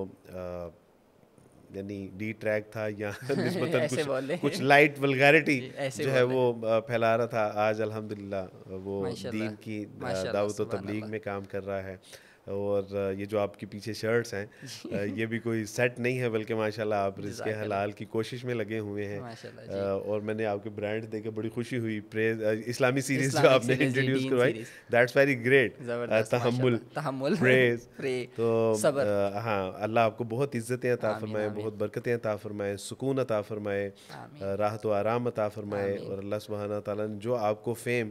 यानी डी ट्रैक था या कुछ, कुछ लाइट वलगैरिटी जो है वो फैला रहा था आज अलहमदिल्ला वो दीन की दावत तबलीग में काम कर रहा है और ये जो आपके पीछे शर्ट्स हैं ये भी कोई सेट नहीं है बल्कि माशाल्लाह आप रिस्क हलाल की कोशिश में लगे हुए हैं और मैंने आपके ब्रांड देखे बड़ी खुशी हुई प्रेज इस्लामी सीरीज जो आपने इंट्रोड्यूस करवाई दैट्स वेरी ग्रेट तहमुल प्रेज तो हाँ अल्लाह आपको बहुत इज्जतें अता फरमाए बहुत बरकतें अता फरमाए सुकून अता फरमाए राहत व आराम अता फरमाए और अल्लाह सुबहाना तला ने जो आपको फेम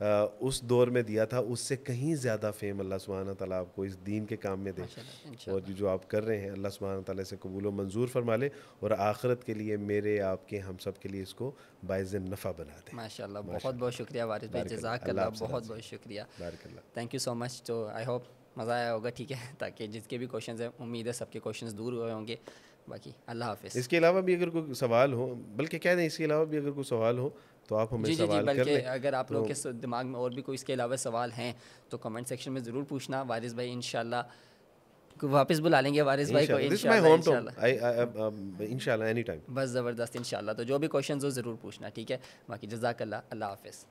उस दौर में दिया था उससे कहीं ज़्यादा फेम अल्लाह सुबहाना ताली आपको इस दीन के काम में दे और जो आप कर रहे हैं अल्लाह सुबहाना ताली से कबूल मंजूर फरमा ले और आखरत के लिए मेरे आपके हम सब के लिए इसको बायज नफ़ा बना दें माशा बहुत बहुत शुक्रिया वारिस भाई जजाक बहुत बहुत शुक्रिया थैंक यू सो मच तो आई होप मज़ा आया होगा ठीक है ताकि जिसके भी क्वेश्चन हैं उम्मीद है सबके क्वेश्चन दूर हुए होंगे बाकी अल्लाह हाफिज़ इसके अलावा भी अगर कोई सवाल हो बल्कि कह दें इसके अलावा भी अगर कोई सवाल हो तो आप हमें जी, सवाल जी, कर लें अगर आप लोग तो के दिमाग में और भी कोई इसके अलावा सवाल हैं तो कमेंट सेक्शन में ज़रूर पूछना वारिस भाई इनशाला वापस बुला लेंगे वारिस भाई को इंशाल्लाह एनी टाइम बस ज़बरदस्त इंशाल्लाह तो जो भी क्वेश्चन हो ज़रूर पूछना ठीक है बाकी जजाक अल्लाह हाफिज़